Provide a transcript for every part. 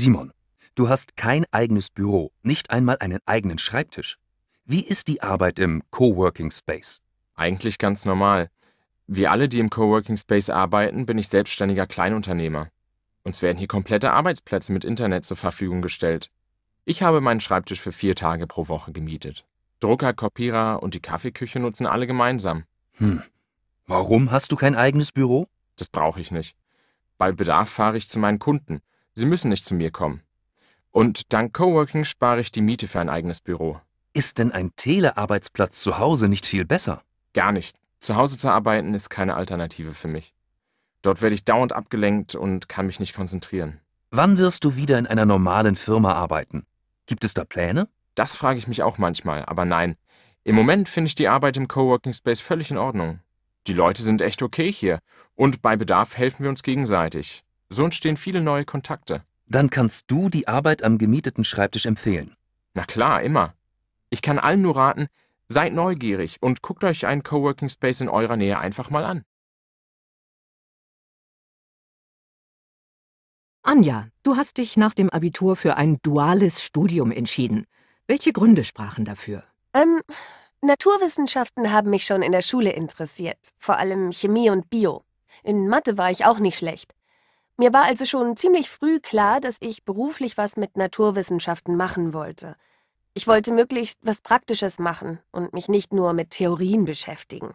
Simon, du hast kein eigenes Büro, nicht einmal einen eigenen Schreibtisch. Wie ist die Arbeit im Coworking Space? Eigentlich ganz normal. Wie alle, die im Coworking Space arbeiten, bin ich selbstständiger Kleinunternehmer. Uns werden hier komplette Arbeitsplätze mit Internet zur Verfügung gestellt. Ich habe meinen Schreibtisch für vier Tage pro Woche gemietet. Drucker, Kopierer und die Kaffeeküche nutzen alle gemeinsam. Hm. Warum hast du kein eigenes Büro? Das brauche ich nicht. Bei Bedarf fahre ich zu meinen Kunden. Sie müssen nicht zu mir kommen. Und dank Coworking spare ich die Miete für ein eigenes Büro. Ist denn ein Telearbeitsplatz zu Hause nicht viel besser? Gar nicht. Zu Hause zu arbeiten ist keine Alternative für mich. Dort werde ich dauernd abgelenkt und kann mich nicht konzentrieren. Wann wirst du wieder in einer normalen Firma arbeiten? Gibt es da Pläne? Das frage ich mich auch manchmal, aber nein. Im Moment finde ich die Arbeit im Coworking Space völlig in Ordnung. Die Leute sind echt okay hier und bei Bedarf helfen wir uns gegenseitig. So entstehen viele neue Kontakte. Dann kannst du die Arbeit am gemieteten Schreibtisch empfehlen. Na klar, immer. Ich kann allen nur raten, seid neugierig und guckt euch einen Coworking Space in eurer Nähe einfach mal an. Anja, du hast dich nach dem Abitur für ein duales Studium entschieden. Welche Gründe sprachen dafür? Ähm, Naturwissenschaften haben mich schon in der Schule interessiert, vor allem Chemie und Bio. In Mathe war ich auch nicht schlecht. Mir war also schon ziemlich früh klar, dass ich beruflich was mit Naturwissenschaften machen wollte. Ich wollte möglichst was Praktisches machen und mich nicht nur mit Theorien beschäftigen.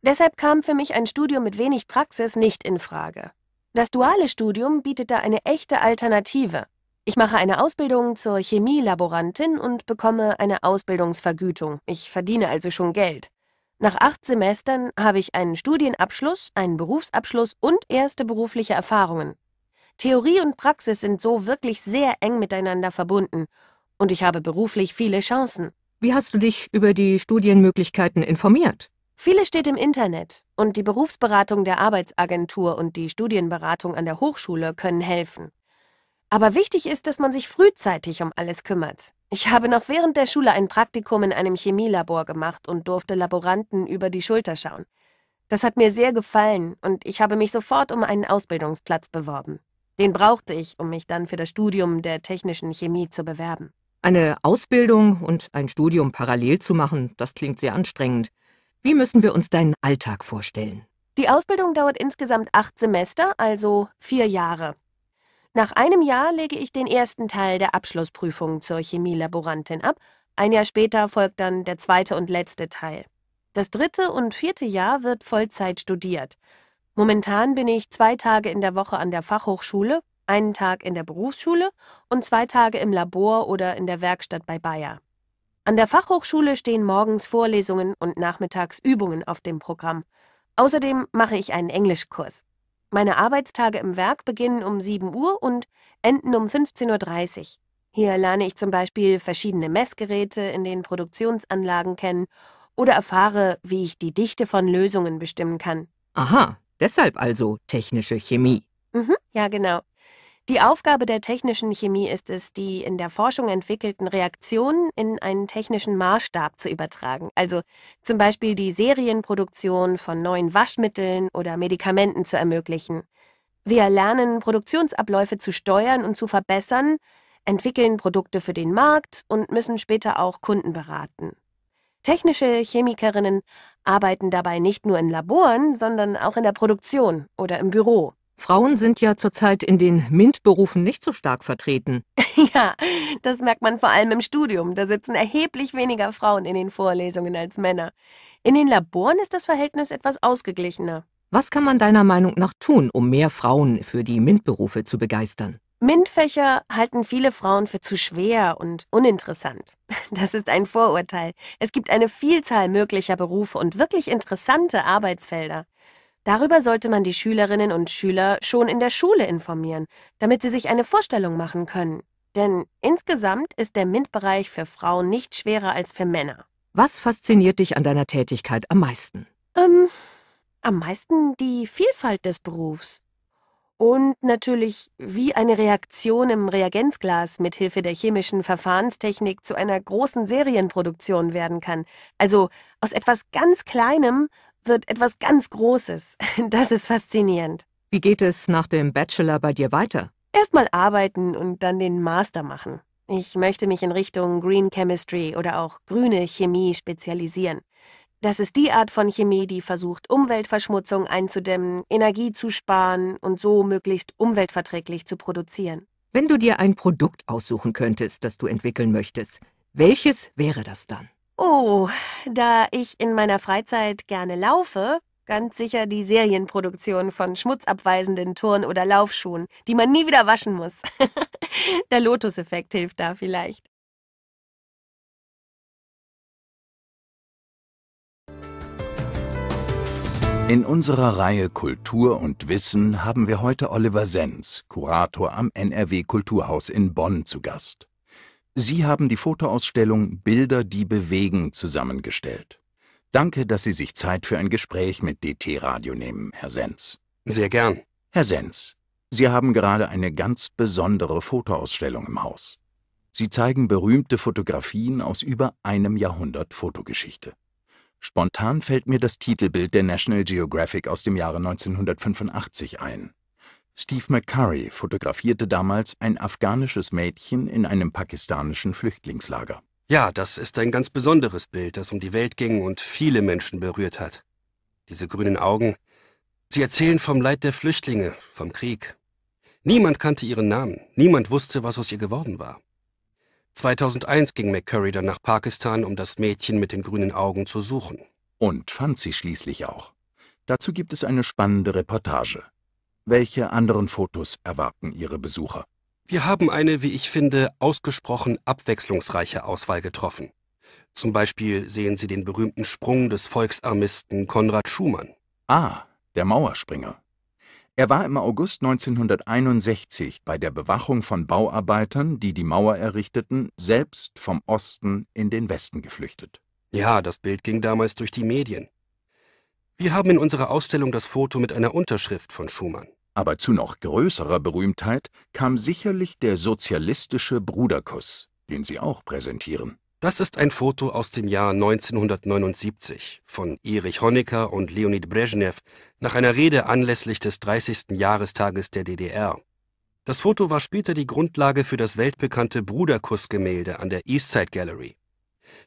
Deshalb kam für mich ein Studium mit wenig Praxis nicht in Frage. Das duale Studium bietet da eine echte Alternative. Ich mache eine Ausbildung zur Chemielaborantin und bekomme eine Ausbildungsvergütung. Ich verdiene also schon Geld. Nach acht Semestern habe ich einen Studienabschluss, einen Berufsabschluss und erste berufliche Erfahrungen. Theorie und Praxis sind so wirklich sehr eng miteinander verbunden und ich habe beruflich viele Chancen. Wie hast du dich über die Studienmöglichkeiten informiert? Viele steht im Internet und die Berufsberatung der Arbeitsagentur und die Studienberatung an der Hochschule können helfen. Aber wichtig ist, dass man sich frühzeitig um alles kümmert. Ich habe noch während der Schule ein Praktikum in einem Chemielabor gemacht und durfte Laboranten über die Schulter schauen. Das hat mir sehr gefallen und ich habe mich sofort um einen Ausbildungsplatz beworben. Den brauchte ich, um mich dann für das Studium der technischen Chemie zu bewerben. Eine Ausbildung und ein Studium parallel zu machen, das klingt sehr anstrengend. Wie müssen wir uns deinen Alltag vorstellen? Die Ausbildung dauert insgesamt acht Semester, also vier Jahre. Nach einem Jahr lege ich den ersten Teil der Abschlussprüfung zur Chemielaborantin ab. Ein Jahr später folgt dann der zweite und letzte Teil. Das dritte und vierte Jahr wird Vollzeit studiert. Momentan bin ich zwei Tage in der Woche an der Fachhochschule, einen Tag in der Berufsschule und zwei Tage im Labor oder in der Werkstatt bei Bayer. An der Fachhochschule stehen morgens Vorlesungen und nachmittags Übungen auf dem Programm. Außerdem mache ich einen Englischkurs. Meine Arbeitstage im Werk beginnen um 7 Uhr und enden um 15.30 Uhr. Hier lerne ich zum Beispiel verschiedene Messgeräte in den Produktionsanlagen kennen oder erfahre, wie ich die Dichte von Lösungen bestimmen kann. Aha, deshalb also technische Chemie. Mhm, ja, genau. Die Aufgabe der technischen Chemie ist es, die in der Forschung entwickelten Reaktionen in einen technischen Maßstab zu übertragen, also zum Beispiel die Serienproduktion von neuen Waschmitteln oder Medikamenten zu ermöglichen. Wir lernen, Produktionsabläufe zu steuern und zu verbessern, entwickeln Produkte für den Markt und müssen später auch Kunden beraten. Technische Chemikerinnen arbeiten dabei nicht nur in Laboren, sondern auch in der Produktion oder im Büro. Frauen sind ja zurzeit in den MINT-Berufen nicht so stark vertreten. Ja, das merkt man vor allem im Studium. Da sitzen erheblich weniger Frauen in den Vorlesungen als Männer. In den Laboren ist das Verhältnis etwas ausgeglichener. Was kann man deiner Meinung nach tun, um mehr Frauen für die MINT-Berufe zu begeistern? MINT-Fächer halten viele Frauen für zu schwer und uninteressant. Das ist ein Vorurteil. Es gibt eine Vielzahl möglicher Berufe und wirklich interessante Arbeitsfelder. Darüber sollte man die Schülerinnen und Schüler schon in der Schule informieren, damit sie sich eine Vorstellung machen können. Denn insgesamt ist der MINT-Bereich für Frauen nicht schwerer als für Männer. Was fasziniert dich an deiner Tätigkeit am meisten? Ähm, am meisten die Vielfalt des Berufs. Und natürlich, wie eine Reaktion im Reagenzglas mithilfe der chemischen Verfahrenstechnik zu einer großen Serienproduktion werden kann. Also aus etwas ganz Kleinem wird etwas ganz Großes. Das ist faszinierend. Wie geht es nach dem Bachelor bei dir weiter? Erstmal arbeiten und dann den Master machen. Ich möchte mich in Richtung Green Chemistry oder auch grüne Chemie spezialisieren. Das ist die Art von Chemie, die versucht, Umweltverschmutzung einzudämmen, Energie zu sparen und so möglichst umweltverträglich zu produzieren. Wenn du dir ein Produkt aussuchen könntest, das du entwickeln möchtest, welches wäre das dann? Oh, da ich in meiner Freizeit gerne laufe, ganz sicher die Serienproduktion von schmutzabweisenden Turn- oder Laufschuhen, die man nie wieder waschen muss. Der Lotus-Effekt hilft da vielleicht. In unserer Reihe Kultur und Wissen haben wir heute Oliver Senz, Kurator am NRW Kulturhaus in Bonn, zu Gast. Sie haben die Fotoausstellung Bilder, die bewegen zusammengestellt. Danke, dass Sie sich Zeit für ein Gespräch mit DT Radio nehmen, Herr Senz. Sehr gern. Herr Senz, Sie haben gerade eine ganz besondere Fotoausstellung im Haus. Sie zeigen berühmte Fotografien aus über einem Jahrhundert Fotogeschichte. Spontan fällt mir das Titelbild der National Geographic aus dem Jahre 1985 ein. Steve McCurry fotografierte damals ein afghanisches Mädchen in einem pakistanischen Flüchtlingslager. Ja, das ist ein ganz besonderes Bild, das um die Welt ging und viele Menschen berührt hat. Diese grünen Augen, sie erzählen vom Leid der Flüchtlinge, vom Krieg. Niemand kannte ihren Namen, niemand wusste, was aus ihr geworden war. 2001 ging McCurry dann nach Pakistan, um das Mädchen mit den grünen Augen zu suchen. Und fand sie schließlich auch. Dazu gibt es eine spannende Reportage. Welche anderen Fotos erwarten Ihre Besucher? Wir haben eine, wie ich finde, ausgesprochen abwechslungsreiche Auswahl getroffen. Zum Beispiel sehen Sie den berühmten Sprung des Volksarmisten Konrad Schumann. Ah, der Mauerspringer. Er war im August 1961 bei der Bewachung von Bauarbeitern, die die Mauer errichteten, selbst vom Osten in den Westen geflüchtet. Ja, das Bild ging damals durch die Medien. Wir haben in unserer Ausstellung das Foto mit einer Unterschrift von Schumann. Aber zu noch größerer Berühmtheit kam sicherlich der sozialistische Bruderkuss, den Sie auch präsentieren. Das ist ein Foto aus dem Jahr 1979 von Erich Honecker und Leonid Brezhnev nach einer Rede anlässlich des 30. Jahrestages der DDR. Das Foto war später die Grundlage für das weltbekannte Bruderkussgemälde an der Eastside Gallery.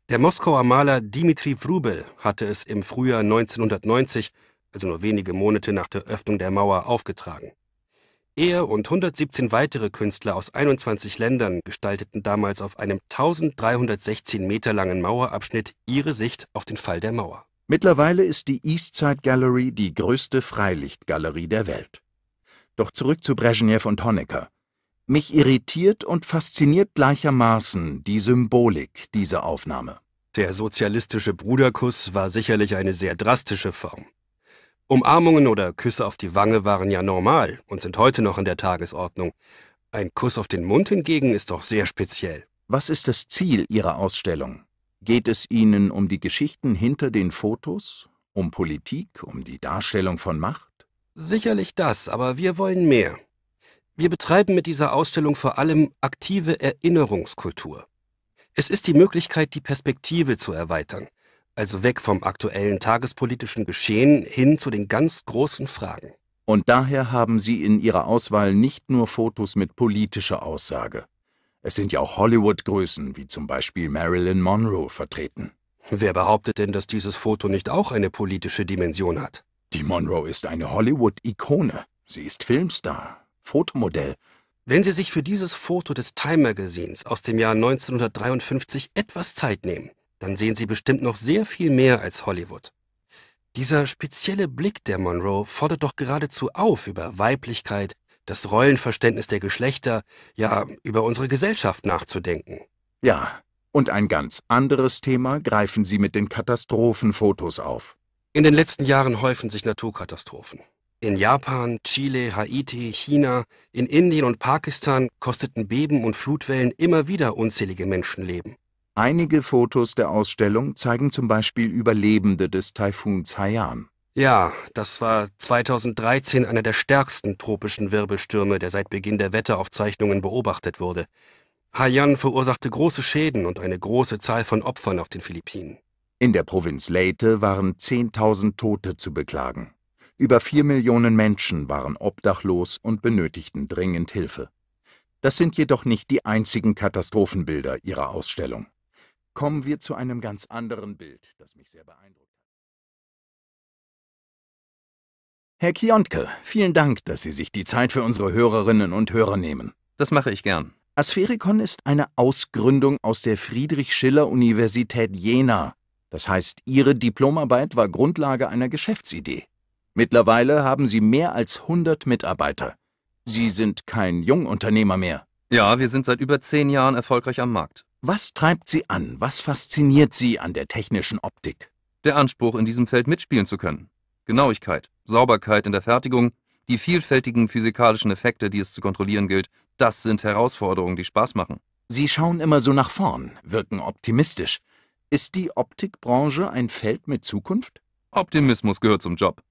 Der Moskauer Maler Dimitri Wrubel hatte es im Frühjahr 1990 also nur wenige Monate nach der Öffnung der Mauer, aufgetragen. Er und 117 weitere Künstler aus 21 Ländern gestalteten damals auf einem 1316 Meter langen Mauerabschnitt ihre Sicht auf den Fall der Mauer. Mittlerweile ist die Eastside Gallery die größte Freilichtgalerie der Welt. Doch zurück zu Brezhnev und Honecker. Mich irritiert und fasziniert gleichermaßen die Symbolik dieser Aufnahme. Der sozialistische Bruderkuss war sicherlich eine sehr drastische Form. Umarmungen oder Küsse auf die Wange waren ja normal und sind heute noch in der Tagesordnung. Ein Kuss auf den Mund hingegen ist doch sehr speziell. Was ist das Ziel Ihrer Ausstellung? Geht es Ihnen um die Geschichten hinter den Fotos? Um Politik? Um die Darstellung von Macht? Sicherlich das, aber wir wollen mehr. Wir betreiben mit dieser Ausstellung vor allem aktive Erinnerungskultur. Es ist die Möglichkeit, die Perspektive zu erweitern, also weg vom aktuellen tagespolitischen Geschehen hin zu den ganz großen Fragen. Und daher haben Sie in Ihrer Auswahl nicht nur Fotos mit politischer Aussage. Es sind ja auch Hollywood-Größen, wie zum Beispiel Marilyn Monroe, vertreten. Wer behauptet denn, dass dieses Foto nicht auch eine politische Dimension hat? Die Monroe ist eine Hollywood-Ikone. Sie ist Filmstar, Fotomodell. Wenn Sie sich für dieses Foto des Time Magazines aus dem Jahr 1953 etwas Zeit nehmen, dann sehen Sie bestimmt noch sehr viel mehr als Hollywood. Dieser spezielle Blick der Monroe fordert doch geradezu auf, über Weiblichkeit, das Rollenverständnis der Geschlechter, ja über unsere Gesellschaft nachzudenken. Ja, und ein ganz anderes Thema greifen Sie mit den Katastrophenfotos auf. In den letzten Jahren häufen sich Naturkatastrophen. In Japan, Chile, Haiti, China, in Indien und Pakistan kosteten Beben und Flutwellen immer wieder unzählige Menschenleben. Einige Fotos der Ausstellung zeigen zum Beispiel Überlebende des Taifuns Haiyan. Ja, das war 2013 einer der stärksten tropischen Wirbelstürme, der seit Beginn der Wetteraufzeichnungen beobachtet wurde. Haiyan verursachte große Schäden und eine große Zahl von Opfern auf den Philippinen. In der Provinz Leyte waren 10.000 Tote zu beklagen. Über vier Millionen Menschen waren obdachlos und benötigten dringend Hilfe. Das sind jedoch nicht die einzigen Katastrophenbilder ihrer Ausstellung. Kommen wir zu einem ganz anderen Bild, das mich sehr beeindruckt hat. Herr Kiontke, vielen Dank, dass Sie sich die Zeit für unsere Hörerinnen und Hörer nehmen. Das mache ich gern. Asphericon ist eine Ausgründung aus der Friedrich-Schiller-Universität Jena. Das heißt, Ihre Diplomarbeit war Grundlage einer Geschäftsidee. Mittlerweile haben Sie mehr als 100 Mitarbeiter. Sie sind kein Jungunternehmer mehr. Ja, wir sind seit über zehn Jahren erfolgreich am Markt. Was treibt Sie an? Was fasziniert Sie an der technischen Optik? Der Anspruch, in diesem Feld mitspielen zu können. Genauigkeit, Sauberkeit in der Fertigung, die vielfältigen physikalischen Effekte, die es zu kontrollieren gilt, das sind Herausforderungen, die Spaß machen. Sie schauen immer so nach vorn, wirken optimistisch. Ist die Optikbranche ein Feld mit Zukunft? Optimismus gehört zum Job.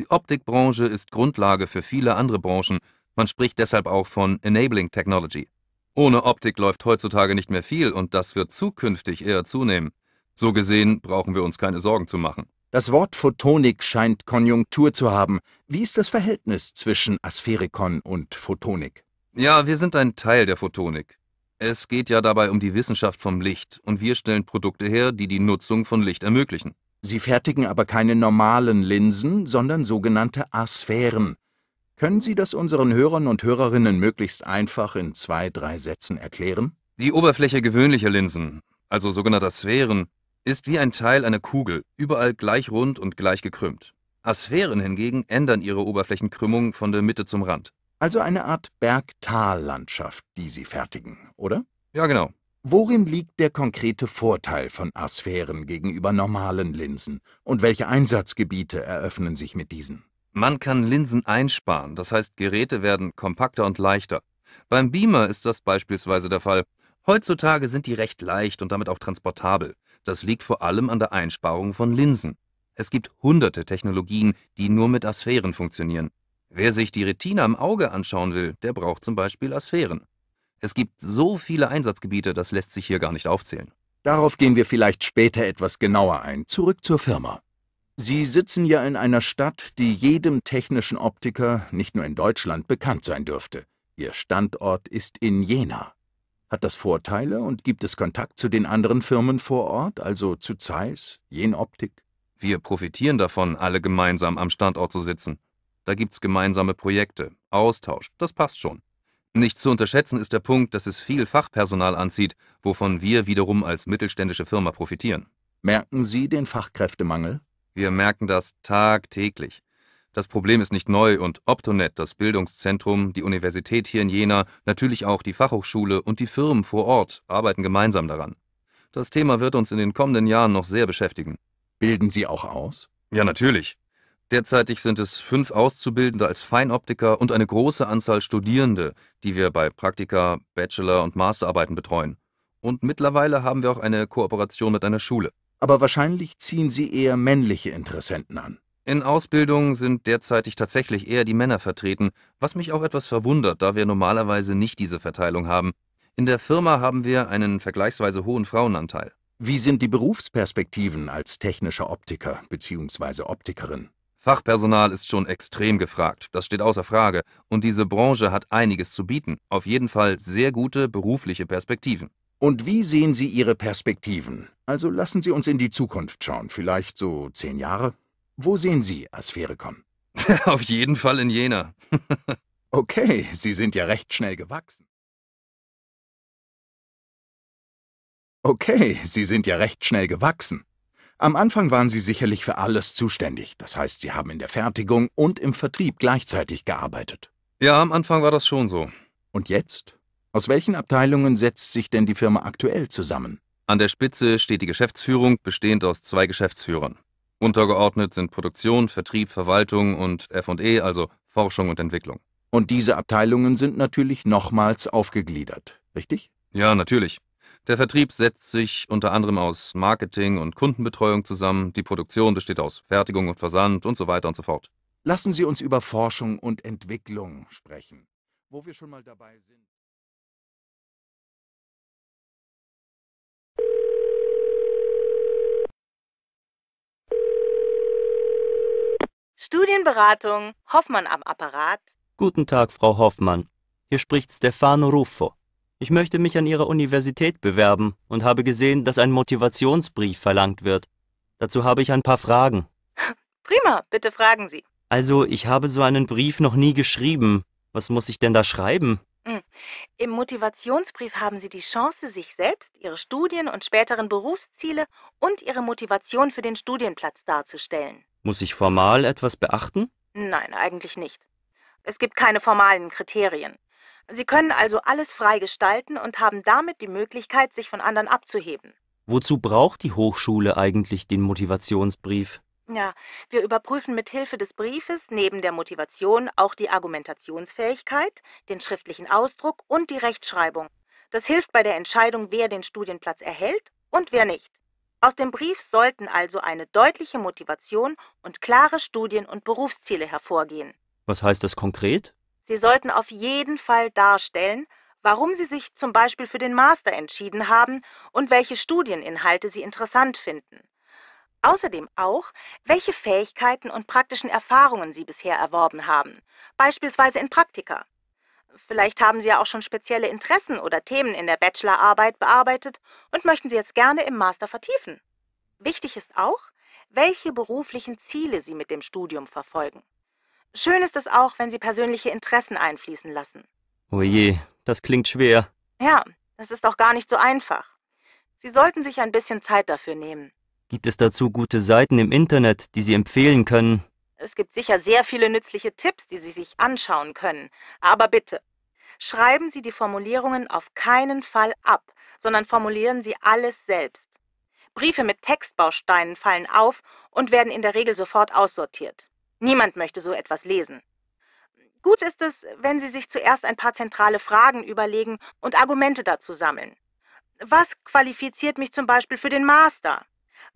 Die Optikbranche ist Grundlage für viele andere Branchen. Man spricht deshalb auch von Enabling Technology. Ohne Optik läuft heutzutage nicht mehr viel und das wird zukünftig eher zunehmen. So gesehen brauchen wir uns keine Sorgen zu machen. Das Wort Photonik scheint Konjunktur zu haben. Wie ist das Verhältnis zwischen Aspherikon und Photonik? Ja, wir sind ein Teil der Photonik. Es geht ja dabei um die Wissenschaft vom Licht und wir stellen Produkte her, die die Nutzung von Licht ermöglichen. Sie fertigen aber keine normalen Linsen, sondern sogenannte Asphären. Können Sie das unseren Hörern und Hörerinnen möglichst einfach in zwei, drei Sätzen erklären? Die Oberfläche gewöhnlicher Linsen, also sogenannter Sphären, ist wie ein Teil einer Kugel, überall gleich rund und gleich gekrümmt. Asphären hingegen ändern ihre Oberflächenkrümmung von der Mitte zum Rand. Also eine Art Bergtallandschaft, die Sie fertigen, oder? Ja, genau. Worin liegt der konkrete Vorteil von Asphären gegenüber normalen Linsen und welche Einsatzgebiete eröffnen sich mit diesen? Man kann Linsen einsparen, das heißt Geräte werden kompakter und leichter. Beim Beamer ist das beispielsweise der Fall. Heutzutage sind die recht leicht und damit auch transportabel. Das liegt vor allem an der Einsparung von Linsen. Es gibt hunderte Technologien, die nur mit Asphären funktionieren. Wer sich die Retina im Auge anschauen will, der braucht zum Beispiel Asphären. Es gibt so viele Einsatzgebiete, das lässt sich hier gar nicht aufzählen. Darauf gehen wir vielleicht später etwas genauer ein. Zurück zur Firma. Sie sitzen ja in einer Stadt, die jedem technischen Optiker, nicht nur in Deutschland, bekannt sein dürfte. Ihr Standort ist in Jena. Hat das Vorteile und gibt es Kontakt zu den anderen Firmen vor Ort, also zu Zeiss, Jenoptik? Wir profitieren davon, alle gemeinsam am Standort zu sitzen. Da gibt's gemeinsame Projekte, Austausch, das passt schon. Nicht zu unterschätzen ist der Punkt, dass es viel Fachpersonal anzieht, wovon wir wiederum als mittelständische Firma profitieren. Merken Sie den Fachkräftemangel? Wir merken das tagtäglich. Das Problem ist nicht neu und Optonet, das Bildungszentrum, die Universität hier in Jena, natürlich auch die Fachhochschule und die Firmen vor Ort arbeiten gemeinsam daran. Das Thema wird uns in den kommenden Jahren noch sehr beschäftigen. Bilden Sie auch aus? Ja, natürlich. Derzeitig sind es fünf Auszubildende als Feinoptiker und eine große Anzahl Studierende, die wir bei Praktika, Bachelor- und Masterarbeiten betreuen. Und mittlerweile haben wir auch eine Kooperation mit einer Schule aber wahrscheinlich ziehen sie eher männliche Interessenten an. In Ausbildung sind derzeitig tatsächlich eher die Männer vertreten, was mich auch etwas verwundert, da wir normalerweise nicht diese Verteilung haben. In der Firma haben wir einen vergleichsweise hohen Frauenanteil. Wie sind die Berufsperspektiven als technischer Optiker bzw. Optikerin? Fachpersonal ist schon extrem gefragt, das steht außer Frage, und diese Branche hat einiges zu bieten, auf jeden Fall sehr gute berufliche Perspektiven. Und wie sehen Sie Ihre Perspektiven? Also lassen Sie uns in die Zukunft schauen, vielleicht so zehn Jahre. Wo sehen Sie Aspherikon? Auf jeden Fall in Jena. okay, Sie sind ja recht schnell gewachsen. Okay, Sie sind ja recht schnell gewachsen. Am Anfang waren Sie sicherlich für alles zuständig, das heißt, Sie haben in der Fertigung und im Vertrieb gleichzeitig gearbeitet. Ja, am Anfang war das schon so. Und jetzt? Aus welchen Abteilungen setzt sich denn die Firma aktuell zusammen? An der Spitze steht die Geschäftsführung, bestehend aus zwei Geschäftsführern. Untergeordnet sind Produktion, Vertrieb, Verwaltung und FE, also Forschung und Entwicklung. Und diese Abteilungen sind natürlich nochmals aufgegliedert, richtig? Ja, natürlich. Der Vertrieb setzt sich unter anderem aus Marketing und Kundenbetreuung zusammen, die Produktion besteht aus Fertigung und Versand und so weiter und so fort. Lassen Sie uns über Forschung und Entwicklung sprechen, wo wir schon mal dabei sind. Studienberatung, Hoffmann am Apparat. Guten Tag, Frau Hoffmann. Hier spricht Stefano Ruffo. Ich möchte mich an Ihrer Universität bewerben und habe gesehen, dass ein Motivationsbrief verlangt wird. Dazu habe ich ein paar Fragen. Prima, bitte fragen Sie. Also, ich habe so einen Brief noch nie geschrieben. Was muss ich denn da schreiben? Hm. Im Motivationsbrief haben Sie die Chance, sich selbst, Ihre Studien und späteren Berufsziele und Ihre Motivation für den Studienplatz darzustellen. Muss ich formal etwas beachten? Nein, eigentlich nicht. Es gibt keine formalen Kriterien. Sie können also alles frei gestalten und haben damit die Möglichkeit, sich von anderen abzuheben. Wozu braucht die Hochschule eigentlich den Motivationsbrief? Ja, wir überprüfen mit Hilfe des Briefes neben der Motivation auch die Argumentationsfähigkeit, den schriftlichen Ausdruck und die Rechtschreibung. Das hilft bei der Entscheidung, wer den Studienplatz erhält und wer nicht. Aus dem Brief sollten also eine deutliche Motivation und klare Studien- und Berufsziele hervorgehen. Was heißt das konkret? Sie sollten auf jeden Fall darstellen, warum Sie sich zum Beispiel für den Master entschieden haben und welche Studieninhalte Sie interessant finden. Außerdem auch, welche Fähigkeiten und praktischen Erfahrungen Sie bisher erworben haben, beispielsweise in Praktika. Vielleicht haben Sie ja auch schon spezielle Interessen oder Themen in der Bachelorarbeit bearbeitet und möchten sie jetzt gerne im Master vertiefen. Wichtig ist auch, welche beruflichen Ziele Sie mit dem Studium verfolgen. Schön ist es auch, wenn Sie persönliche Interessen einfließen lassen. Oje, oh das klingt schwer. Ja, das ist auch gar nicht so einfach. Sie sollten sich ein bisschen Zeit dafür nehmen. Gibt es dazu gute Seiten im Internet, die Sie empfehlen können? Es gibt sicher sehr viele nützliche Tipps, die Sie sich anschauen können. Aber bitte, schreiben Sie die Formulierungen auf keinen Fall ab, sondern formulieren Sie alles selbst. Briefe mit Textbausteinen fallen auf und werden in der Regel sofort aussortiert. Niemand möchte so etwas lesen. Gut ist es, wenn Sie sich zuerst ein paar zentrale Fragen überlegen und Argumente dazu sammeln. Was qualifiziert mich zum Beispiel für den Master?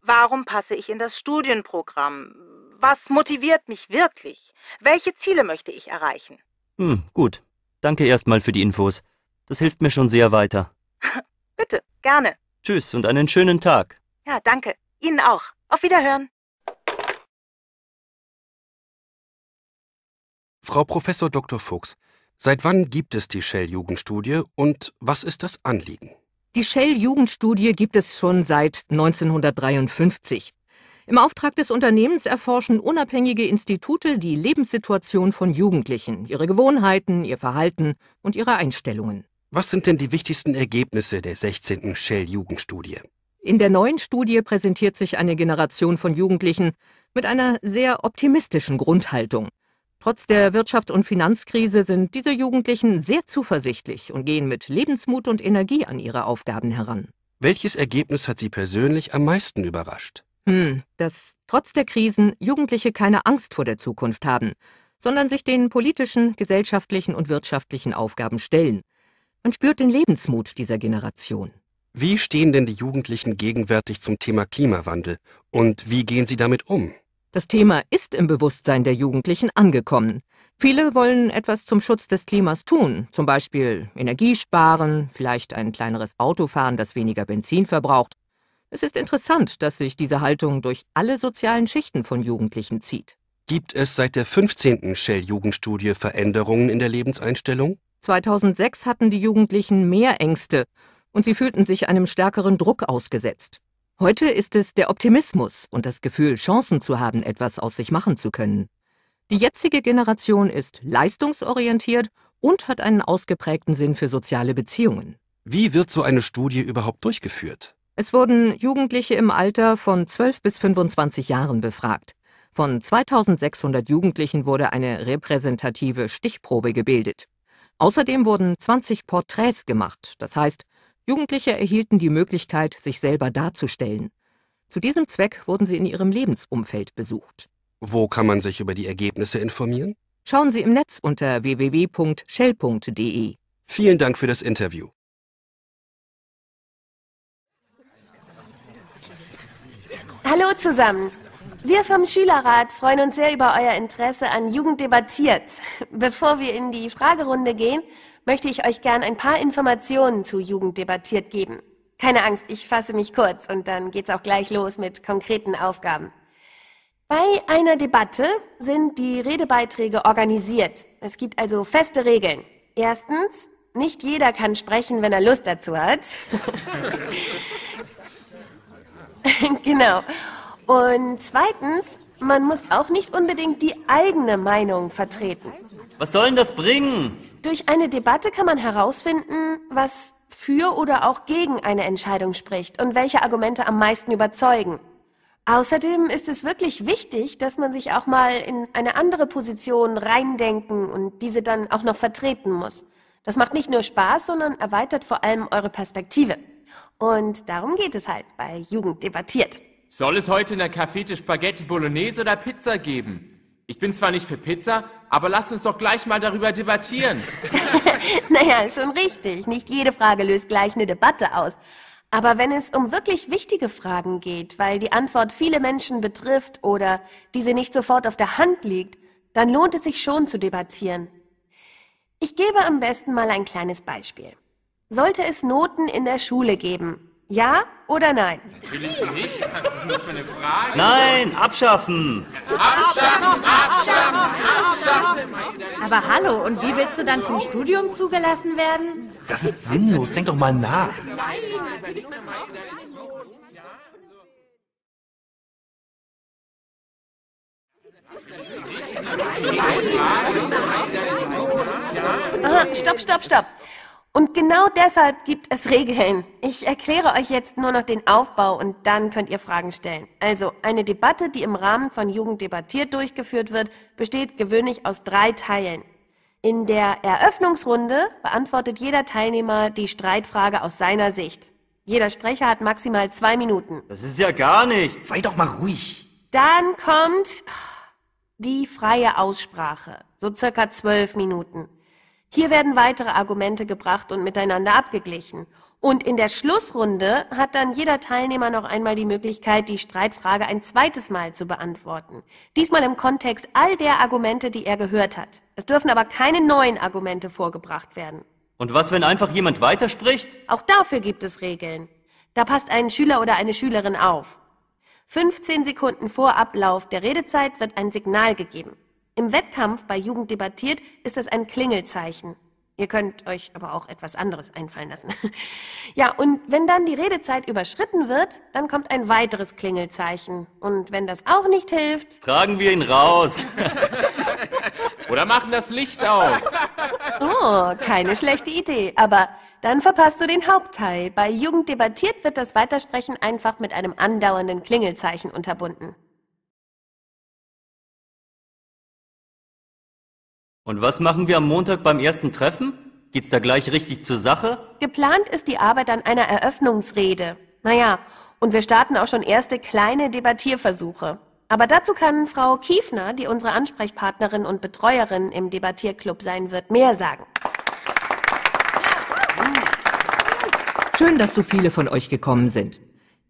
Warum passe ich in das Studienprogramm? Was motiviert mich wirklich? Welche Ziele möchte ich erreichen? Hm, gut. Danke erstmal für die Infos. Das hilft mir schon sehr weiter. Bitte, gerne. Tschüss und einen schönen Tag. Ja, danke. Ihnen auch. Auf Wiederhören. Frau Professor Dr. Fuchs, seit wann gibt es die Shell-Jugendstudie und was ist das Anliegen? Die Shell-Jugendstudie gibt es schon seit 1953. Im Auftrag des Unternehmens erforschen unabhängige Institute die Lebenssituation von Jugendlichen, ihre Gewohnheiten, ihr Verhalten und ihre Einstellungen. Was sind denn die wichtigsten Ergebnisse der 16. Shell-Jugendstudie? In der neuen Studie präsentiert sich eine Generation von Jugendlichen mit einer sehr optimistischen Grundhaltung. Trotz der Wirtschafts- und Finanzkrise sind diese Jugendlichen sehr zuversichtlich und gehen mit Lebensmut und Energie an ihre Aufgaben heran. Welches Ergebnis hat Sie persönlich am meisten überrascht? Hm, dass trotz der Krisen Jugendliche keine Angst vor der Zukunft haben, sondern sich den politischen, gesellschaftlichen und wirtschaftlichen Aufgaben stellen. Man spürt den Lebensmut dieser Generation. Wie stehen denn die Jugendlichen gegenwärtig zum Thema Klimawandel und wie gehen sie damit um? Das Thema ist im Bewusstsein der Jugendlichen angekommen. Viele wollen etwas zum Schutz des Klimas tun, zum Beispiel Energie sparen, vielleicht ein kleineres Auto fahren, das weniger Benzin verbraucht es ist interessant, dass sich diese Haltung durch alle sozialen Schichten von Jugendlichen zieht. Gibt es seit der 15. Shell-Jugendstudie Veränderungen in der Lebenseinstellung? 2006 hatten die Jugendlichen mehr Ängste und sie fühlten sich einem stärkeren Druck ausgesetzt. Heute ist es der Optimismus und das Gefühl, Chancen zu haben, etwas aus sich machen zu können. Die jetzige Generation ist leistungsorientiert und hat einen ausgeprägten Sinn für soziale Beziehungen. Wie wird so eine Studie überhaupt durchgeführt? Es wurden Jugendliche im Alter von 12 bis 25 Jahren befragt. Von 2600 Jugendlichen wurde eine repräsentative Stichprobe gebildet. Außerdem wurden 20 Porträts gemacht, das heißt, Jugendliche erhielten die Möglichkeit, sich selber darzustellen. Zu diesem Zweck wurden sie in ihrem Lebensumfeld besucht. Wo kann man sich über die Ergebnisse informieren? Schauen Sie im Netz unter www.shell.de. Vielen Dank für das Interview. Hallo zusammen. Wir vom Schülerrat freuen uns sehr über euer Interesse an Jugend debattiert. Bevor wir in die Fragerunde gehen, möchte ich euch gern ein paar Informationen zu Jugend debattiert geben. Keine Angst, ich fasse mich kurz und dann geht's auch gleich los mit konkreten Aufgaben. Bei einer Debatte sind die Redebeiträge organisiert. Es gibt also feste Regeln. Erstens, nicht jeder kann sprechen, wenn er Lust dazu hat. genau. Und zweitens, man muss auch nicht unbedingt die eigene Meinung vertreten. Was soll denn das bringen? Durch eine Debatte kann man herausfinden, was für oder auch gegen eine Entscheidung spricht und welche Argumente am meisten überzeugen. Außerdem ist es wirklich wichtig, dass man sich auch mal in eine andere Position reindenken und diese dann auch noch vertreten muss. Das macht nicht nur Spaß, sondern erweitert vor allem eure Perspektive. Und darum geht es halt bei Jugend debattiert. Soll es heute in der Cafete Spaghetti Bolognese oder Pizza geben? Ich bin zwar nicht für Pizza, aber lasst uns doch gleich mal darüber debattieren. naja, schon richtig. Nicht jede Frage löst gleich eine Debatte aus. Aber wenn es um wirklich wichtige Fragen geht, weil die Antwort viele Menschen betrifft oder diese nicht sofort auf der Hand liegt, dann lohnt es sich schon zu debattieren. Ich gebe am besten mal ein kleines Beispiel. Sollte es Noten in der Schule geben? Ja oder nein? Natürlich nicht. Das ist nur eine Frage. Nein, abschaffen. Abschaffen, abschaffen, abschaffen. Aber hallo, und wie willst du dann zum Studium zugelassen werden? Das ist sinnlos. Denk doch mal nach. Aha, stopp, stopp, stopp. Und genau deshalb gibt es Regeln. Ich erkläre euch jetzt nur noch den Aufbau und dann könnt ihr Fragen stellen. Also eine Debatte, die im Rahmen von Jugend debattiert durchgeführt wird, besteht gewöhnlich aus drei Teilen. In der Eröffnungsrunde beantwortet jeder Teilnehmer die Streitfrage aus seiner Sicht. Jeder Sprecher hat maximal zwei Minuten. Das ist ja gar nicht. Sei doch mal ruhig. Dann kommt die freie Aussprache, so circa zwölf Minuten. Hier werden weitere Argumente gebracht und miteinander abgeglichen. Und in der Schlussrunde hat dann jeder Teilnehmer noch einmal die Möglichkeit, die Streitfrage ein zweites Mal zu beantworten. Diesmal im Kontext all der Argumente, die er gehört hat. Es dürfen aber keine neuen Argumente vorgebracht werden. Und was, wenn einfach jemand weiterspricht? Auch dafür gibt es Regeln. Da passt ein Schüler oder eine Schülerin auf. 15 Sekunden vor Ablauf der Redezeit wird ein Signal gegeben. Im Wettkampf bei Jugend debattiert ist das ein Klingelzeichen. Ihr könnt euch aber auch etwas anderes einfallen lassen. Ja, und wenn dann die Redezeit überschritten wird, dann kommt ein weiteres Klingelzeichen. Und wenn das auch nicht hilft. Tragen wir ihn raus. Oder machen das Licht aus. Oh, keine schlechte Idee. Aber dann verpasst du den Hauptteil. Bei Jugend debattiert wird das Weitersprechen einfach mit einem andauernden Klingelzeichen unterbunden. Und was machen wir am Montag beim ersten Treffen? Geht's da gleich richtig zur Sache? Geplant ist die Arbeit an einer Eröffnungsrede. Naja, und wir starten auch schon erste kleine Debattierversuche. Aber dazu kann Frau Kiefner, die unsere Ansprechpartnerin und Betreuerin im Debattierclub sein wird, mehr sagen. Schön, dass so viele von euch gekommen sind.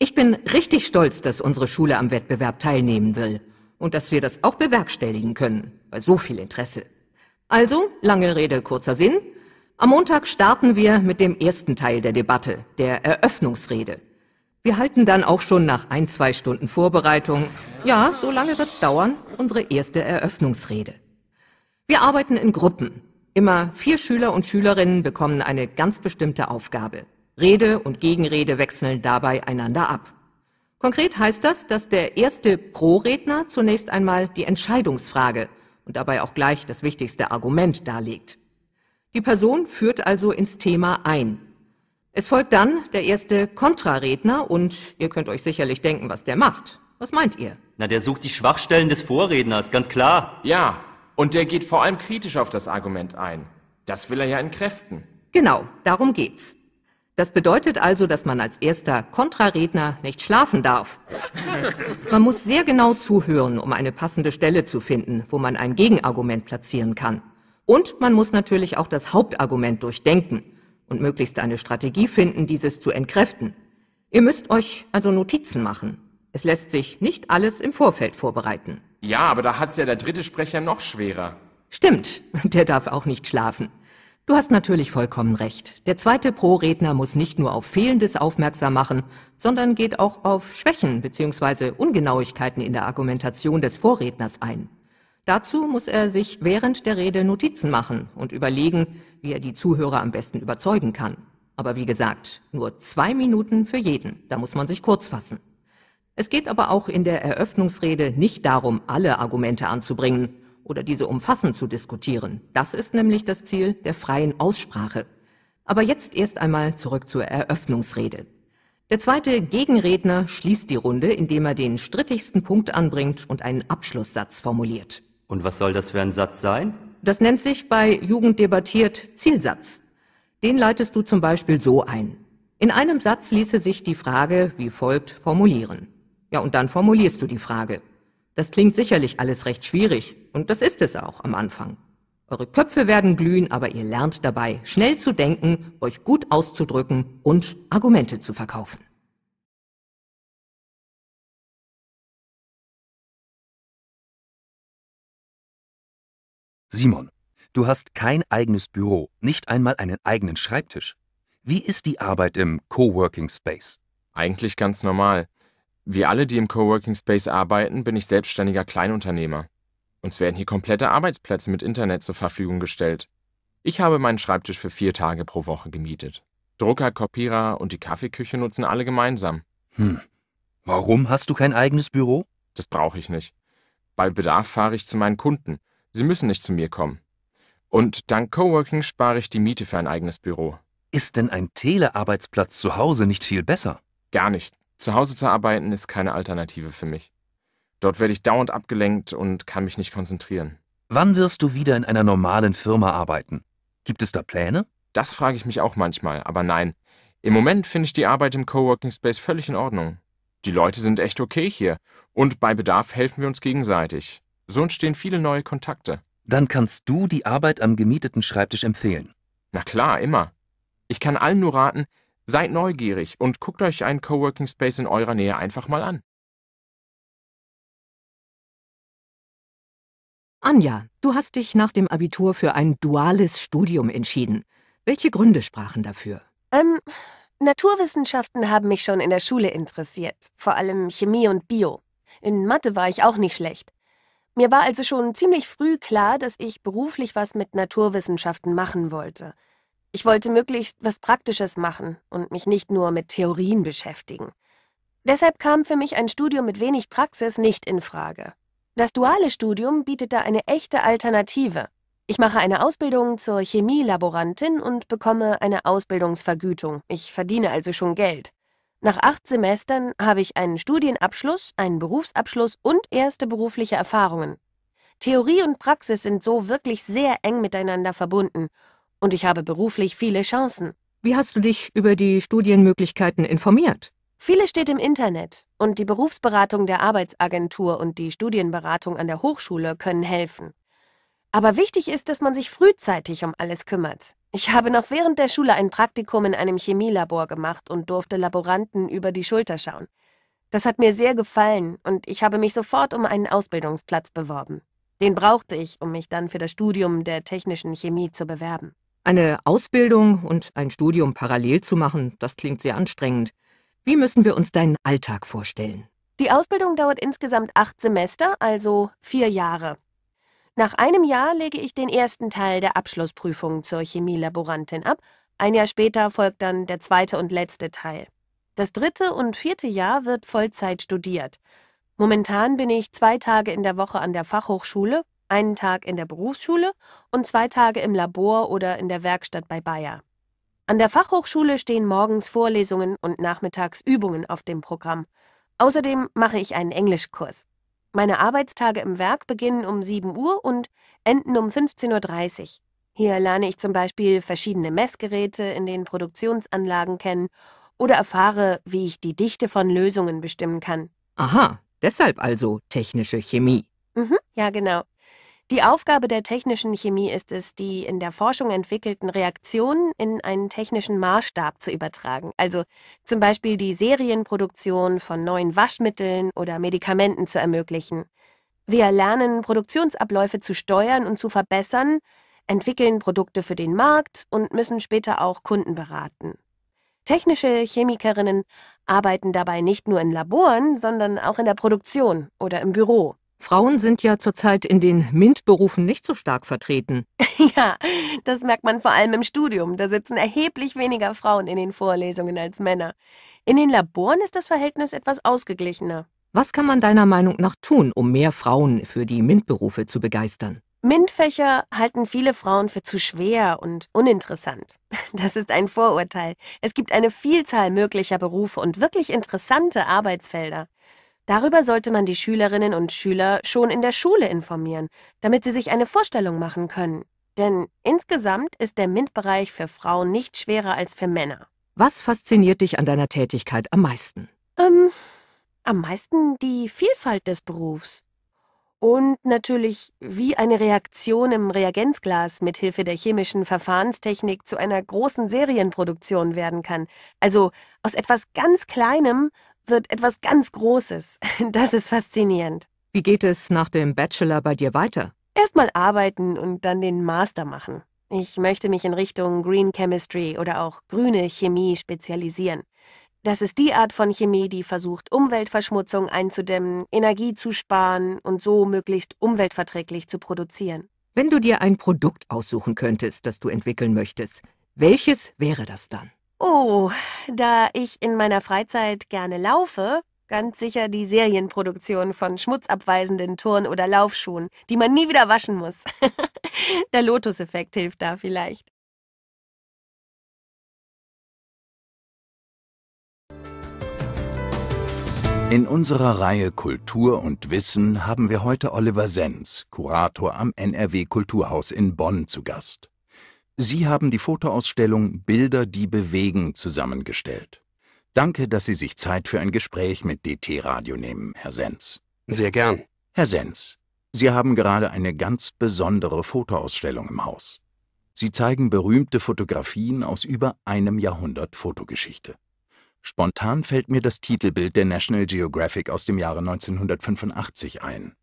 Ich bin richtig stolz, dass unsere Schule am Wettbewerb teilnehmen will und dass wir das auch bewerkstelligen können, bei so viel Interesse. Also, lange Rede, kurzer Sinn. Am Montag starten wir mit dem ersten Teil der Debatte, der Eröffnungsrede. Wir halten dann auch schon nach ein, zwei Stunden Vorbereitung, ja, so lange wird's dauern, unsere erste Eröffnungsrede. Wir arbeiten in Gruppen. Immer vier Schüler und Schülerinnen bekommen eine ganz bestimmte Aufgabe. Rede und Gegenrede wechseln dabei einander ab. Konkret heißt das, dass der erste Pro-Redner zunächst einmal die Entscheidungsfrage, und dabei auch gleich das wichtigste Argument darlegt. Die Person führt also ins Thema ein. Es folgt dann der erste Kontraredner und ihr könnt euch sicherlich denken, was der macht. Was meint ihr? Na, der sucht die Schwachstellen des Vorredners, ganz klar. Ja, und der geht vor allem kritisch auf das Argument ein. Das will er ja entkräften. Genau, darum geht's. Das bedeutet also, dass man als erster Kontraredner nicht schlafen darf. Man muss sehr genau zuhören, um eine passende Stelle zu finden, wo man ein Gegenargument platzieren kann. Und man muss natürlich auch das Hauptargument durchdenken und möglichst eine Strategie finden, dieses zu entkräften. Ihr müsst euch also Notizen machen. Es lässt sich nicht alles im Vorfeld vorbereiten. Ja, aber da hat's ja der dritte Sprecher noch schwerer. Stimmt, der darf auch nicht schlafen. Du hast natürlich vollkommen recht. Der zweite Pro-Redner muss nicht nur auf Fehlendes aufmerksam machen, sondern geht auch auf Schwächen bzw. Ungenauigkeiten in der Argumentation des Vorredners ein. Dazu muss er sich während der Rede Notizen machen und überlegen, wie er die Zuhörer am besten überzeugen kann. Aber wie gesagt, nur zwei Minuten für jeden, da muss man sich kurz fassen. Es geht aber auch in der Eröffnungsrede nicht darum, alle Argumente anzubringen, oder diese umfassend zu diskutieren. Das ist nämlich das Ziel der freien Aussprache. Aber jetzt erst einmal zurück zur Eröffnungsrede. Der zweite Gegenredner schließt die Runde, indem er den strittigsten Punkt anbringt und einen Abschlusssatz formuliert. Und was soll das für ein Satz sein? Das nennt sich bei Jugend debattiert Zielsatz. Den leitest du zum Beispiel so ein. In einem Satz ließe sich die Frage wie folgt formulieren. Ja, und dann formulierst du die Frage. Das klingt sicherlich alles recht schwierig und das ist es auch am Anfang. Eure Köpfe werden glühen, aber ihr lernt dabei, schnell zu denken, euch gut auszudrücken und Argumente zu verkaufen. Simon, du hast kein eigenes Büro, nicht einmal einen eigenen Schreibtisch. Wie ist die Arbeit im Coworking Space? Eigentlich ganz normal. Wie alle, die im Coworking Space arbeiten, bin ich selbstständiger Kleinunternehmer. Uns werden hier komplette Arbeitsplätze mit Internet zur Verfügung gestellt. Ich habe meinen Schreibtisch für vier Tage pro Woche gemietet. Drucker, Kopierer und die Kaffeeküche nutzen alle gemeinsam. Hm. Warum hast du kein eigenes Büro? Das brauche ich nicht. Bei Bedarf fahre ich zu meinen Kunden. Sie müssen nicht zu mir kommen. Und dank Coworking spare ich die Miete für ein eigenes Büro. Ist denn ein Telearbeitsplatz zu Hause nicht viel besser? Gar nicht. Zu Hause zu arbeiten ist keine Alternative für mich. Dort werde ich dauernd abgelenkt und kann mich nicht konzentrieren. Wann wirst du wieder in einer normalen Firma arbeiten? Gibt es da Pläne? Das frage ich mich auch manchmal, aber nein. Im Moment finde ich die Arbeit im Coworking Space völlig in Ordnung. Die Leute sind echt okay hier und bei Bedarf helfen wir uns gegenseitig. So entstehen viele neue Kontakte. Dann kannst du die Arbeit am gemieteten Schreibtisch empfehlen. Na klar, immer. Ich kann allen nur raten, Seid neugierig und guckt euch einen Coworking Space in eurer Nähe einfach mal an. Anja, du hast dich nach dem Abitur für ein duales Studium entschieden. Welche Gründe sprachen dafür? Ähm, Naturwissenschaften haben mich schon in der Schule interessiert, vor allem Chemie und Bio. In Mathe war ich auch nicht schlecht. Mir war also schon ziemlich früh klar, dass ich beruflich was mit Naturwissenschaften machen wollte. Ich wollte möglichst was Praktisches machen und mich nicht nur mit Theorien beschäftigen. Deshalb kam für mich ein Studium mit wenig Praxis nicht in Frage. Das duale Studium bietet da eine echte Alternative. Ich mache eine Ausbildung zur Chemielaborantin und bekomme eine Ausbildungsvergütung. Ich verdiene also schon Geld. Nach acht Semestern habe ich einen Studienabschluss, einen Berufsabschluss und erste berufliche Erfahrungen. Theorie und Praxis sind so wirklich sehr eng miteinander verbunden und ich habe beruflich viele Chancen. Wie hast du dich über die Studienmöglichkeiten informiert? Viele steht im Internet und die Berufsberatung der Arbeitsagentur und die Studienberatung an der Hochschule können helfen. Aber wichtig ist, dass man sich frühzeitig um alles kümmert. Ich habe noch während der Schule ein Praktikum in einem Chemielabor gemacht und durfte Laboranten über die Schulter schauen. Das hat mir sehr gefallen und ich habe mich sofort um einen Ausbildungsplatz beworben. Den brauchte ich, um mich dann für das Studium der technischen Chemie zu bewerben. Eine Ausbildung und ein Studium parallel zu machen, das klingt sehr anstrengend. Wie müssen wir uns deinen Alltag vorstellen? Die Ausbildung dauert insgesamt acht Semester, also vier Jahre. Nach einem Jahr lege ich den ersten Teil der Abschlussprüfung zur Chemielaborantin ab. Ein Jahr später folgt dann der zweite und letzte Teil. Das dritte und vierte Jahr wird Vollzeit studiert. Momentan bin ich zwei Tage in der Woche an der Fachhochschule einen Tag in der Berufsschule und zwei Tage im Labor oder in der Werkstatt bei Bayer. An der Fachhochschule stehen morgens Vorlesungen und nachmittags Übungen auf dem Programm. Außerdem mache ich einen Englischkurs. Meine Arbeitstage im Werk beginnen um 7 Uhr und enden um 15.30 Uhr. Hier lerne ich zum Beispiel verschiedene Messgeräte in den Produktionsanlagen kennen oder erfahre, wie ich die Dichte von Lösungen bestimmen kann. Aha, deshalb also technische Chemie. Mhm, ja, genau. Die Aufgabe der technischen Chemie ist es, die in der Forschung entwickelten Reaktionen in einen technischen Maßstab zu übertragen, also zum Beispiel die Serienproduktion von neuen Waschmitteln oder Medikamenten zu ermöglichen. Wir lernen, Produktionsabläufe zu steuern und zu verbessern, entwickeln Produkte für den Markt und müssen später auch Kunden beraten. Technische Chemikerinnen arbeiten dabei nicht nur in Laboren, sondern auch in der Produktion oder im Büro. Frauen sind ja zurzeit in den MINT-Berufen nicht so stark vertreten. Ja, das merkt man vor allem im Studium. Da sitzen erheblich weniger Frauen in den Vorlesungen als Männer. In den Laboren ist das Verhältnis etwas ausgeglichener. Was kann man deiner Meinung nach tun, um mehr Frauen für die MINT-Berufe zu begeistern? MINT-Fächer halten viele Frauen für zu schwer und uninteressant. Das ist ein Vorurteil. Es gibt eine Vielzahl möglicher Berufe und wirklich interessante Arbeitsfelder. Darüber sollte man die Schülerinnen und Schüler schon in der Schule informieren, damit sie sich eine Vorstellung machen können. Denn insgesamt ist der MINT-Bereich für Frauen nicht schwerer als für Männer. Was fasziniert dich an deiner Tätigkeit am meisten? Ähm, am meisten die Vielfalt des Berufs. Und natürlich, wie eine Reaktion im Reagenzglas mithilfe der chemischen Verfahrenstechnik zu einer großen Serienproduktion werden kann. Also aus etwas ganz Kleinem wird etwas ganz Großes. Das ist faszinierend. Wie geht es nach dem Bachelor bei dir weiter? Erstmal arbeiten und dann den Master machen. Ich möchte mich in Richtung Green Chemistry oder auch grüne Chemie spezialisieren. Das ist die Art von Chemie, die versucht, Umweltverschmutzung einzudämmen, Energie zu sparen und so möglichst umweltverträglich zu produzieren. Wenn du dir ein Produkt aussuchen könntest, das du entwickeln möchtest, welches wäre das dann? Oh, da ich in meiner Freizeit gerne laufe, ganz sicher die Serienproduktion von schmutzabweisenden Turn- oder Laufschuhen, die man nie wieder waschen muss. Der Lotus-Effekt hilft da vielleicht. In unserer Reihe Kultur und Wissen haben wir heute Oliver Senz, Kurator am NRW Kulturhaus in Bonn, zu Gast. Sie haben die Fotoausstellung Bilder, die bewegen zusammengestellt. Danke, dass Sie sich Zeit für ein Gespräch mit DT Radio nehmen, Herr Senz. Sehr gern. Herr Senz, Sie haben gerade eine ganz besondere Fotoausstellung im Haus. Sie zeigen berühmte Fotografien aus über einem Jahrhundert Fotogeschichte. Spontan fällt mir das Titelbild der National Geographic aus dem Jahre 1985 ein.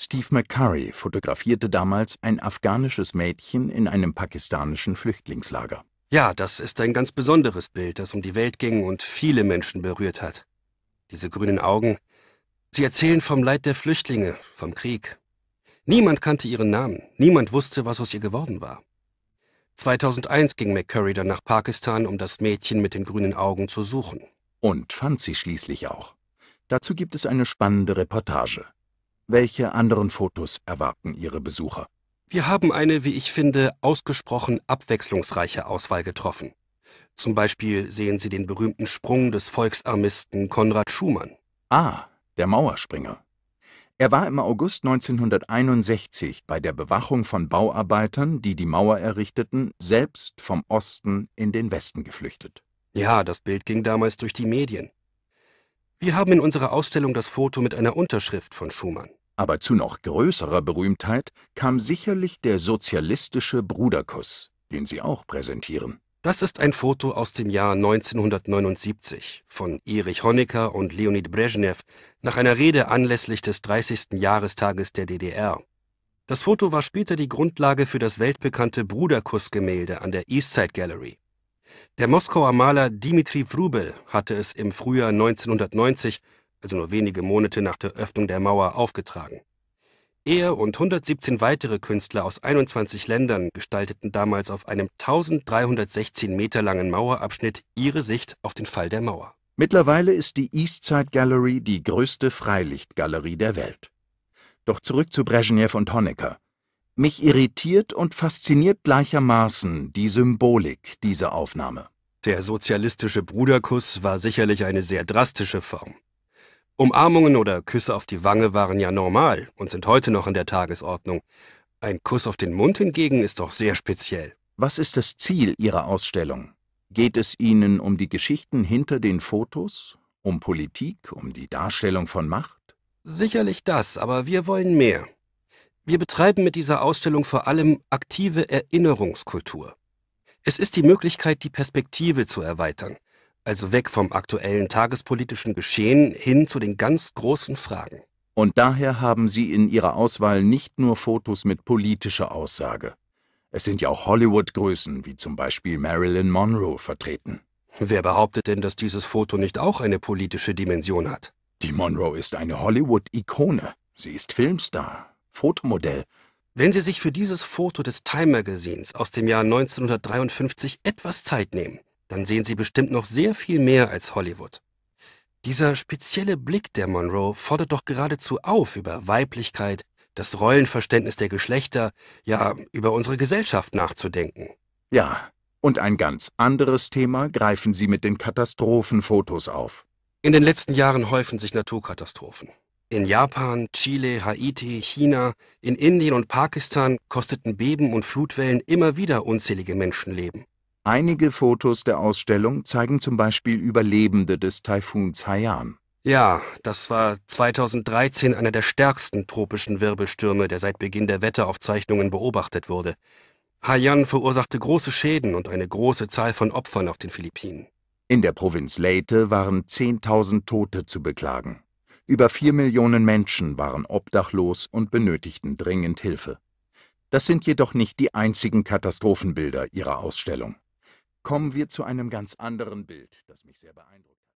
Steve McCurry fotografierte damals ein afghanisches Mädchen in einem pakistanischen Flüchtlingslager. Ja, das ist ein ganz besonderes Bild, das um die Welt ging und viele Menschen berührt hat. Diese grünen Augen, sie erzählen vom Leid der Flüchtlinge, vom Krieg. Niemand kannte ihren Namen, niemand wusste, was aus ihr geworden war. 2001 ging McCurry dann nach Pakistan, um das Mädchen mit den grünen Augen zu suchen. Und fand sie schließlich auch. Dazu gibt es eine spannende Reportage. Welche anderen Fotos erwarten Ihre Besucher? Wir haben eine, wie ich finde, ausgesprochen abwechslungsreiche Auswahl getroffen. Zum Beispiel sehen Sie den berühmten Sprung des Volksarmisten Konrad Schumann. Ah, der Mauerspringer. Er war im August 1961 bei der Bewachung von Bauarbeitern, die die Mauer errichteten, selbst vom Osten in den Westen geflüchtet. Ja, das Bild ging damals durch die Medien. Wir haben in unserer Ausstellung das Foto mit einer Unterschrift von Schumann. Aber zu noch größerer Berühmtheit kam sicherlich der sozialistische Bruderkuss, den Sie auch präsentieren. Das ist ein Foto aus dem Jahr 1979 von Erich Honecker und Leonid Brezhnev nach einer Rede anlässlich des 30. Jahrestages der DDR. Das Foto war später die Grundlage für das weltbekannte Bruderkussgemälde an der Eastside Gallery. Der Moskauer Maler Dimitri Wrubel hatte es im Frühjahr 1990 also nur wenige Monate nach der Öffnung der Mauer, aufgetragen. Er und 117 weitere Künstler aus 21 Ländern gestalteten damals auf einem 1316 Meter langen Mauerabschnitt ihre Sicht auf den Fall der Mauer. Mittlerweile ist die Eastside Gallery die größte Freilichtgalerie der Welt. Doch zurück zu Brezhnev und Honecker. Mich irritiert und fasziniert gleichermaßen die Symbolik dieser Aufnahme. Der sozialistische Bruderkuss war sicherlich eine sehr drastische Form. Umarmungen oder Küsse auf die Wange waren ja normal und sind heute noch in der Tagesordnung. Ein Kuss auf den Mund hingegen ist doch sehr speziell. Was ist das Ziel Ihrer Ausstellung? Geht es Ihnen um die Geschichten hinter den Fotos? Um Politik? Um die Darstellung von Macht? Sicherlich das, aber wir wollen mehr. Wir betreiben mit dieser Ausstellung vor allem aktive Erinnerungskultur. Es ist die Möglichkeit, die Perspektive zu erweitern, also weg vom aktuellen tagespolitischen Geschehen hin zu den ganz großen Fragen. Und daher haben Sie in Ihrer Auswahl nicht nur Fotos mit politischer Aussage. Es sind ja auch Hollywood-Größen, wie zum Beispiel Marilyn Monroe, vertreten. Wer behauptet denn, dass dieses Foto nicht auch eine politische Dimension hat? Die Monroe ist eine Hollywood-Ikone. Sie ist Filmstar, Fotomodell. Wenn Sie sich für dieses Foto des Time Magazines aus dem Jahr 1953 etwas Zeit nehmen, dann sehen Sie bestimmt noch sehr viel mehr als Hollywood. Dieser spezielle Blick der Monroe fordert doch geradezu auf, über Weiblichkeit, das Rollenverständnis der Geschlechter, ja über unsere Gesellschaft nachzudenken. Ja, und ein ganz anderes Thema greifen Sie mit den Katastrophenfotos auf. In den letzten Jahren häufen sich Naturkatastrophen. In Japan, Chile, Haiti, China, in Indien und Pakistan kosteten Beben und Flutwellen immer wieder unzählige Menschenleben. Einige Fotos der Ausstellung zeigen zum Beispiel Überlebende des Taifuns Haiyan. Ja, das war 2013 einer der stärksten tropischen Wirbelstürme, der seit Beginn der Wetteraufzeichnungen beobachtet wurde. Haiyan verursachte große Schäden und eine große Zahl von Opfern auf den Philippinen. In der Provinz Leyte waren 10.000 Tote zu beklagen. Über vier Millionen Menschen waren obdachlos und benötigten dringend Hilfe. Das sind jedoch nicht die einzigen Katastrophenbilder ihrer Ausstellung. Kommen wir zu einem ganz anderen Bild, das mich sehr beeindruckt hat.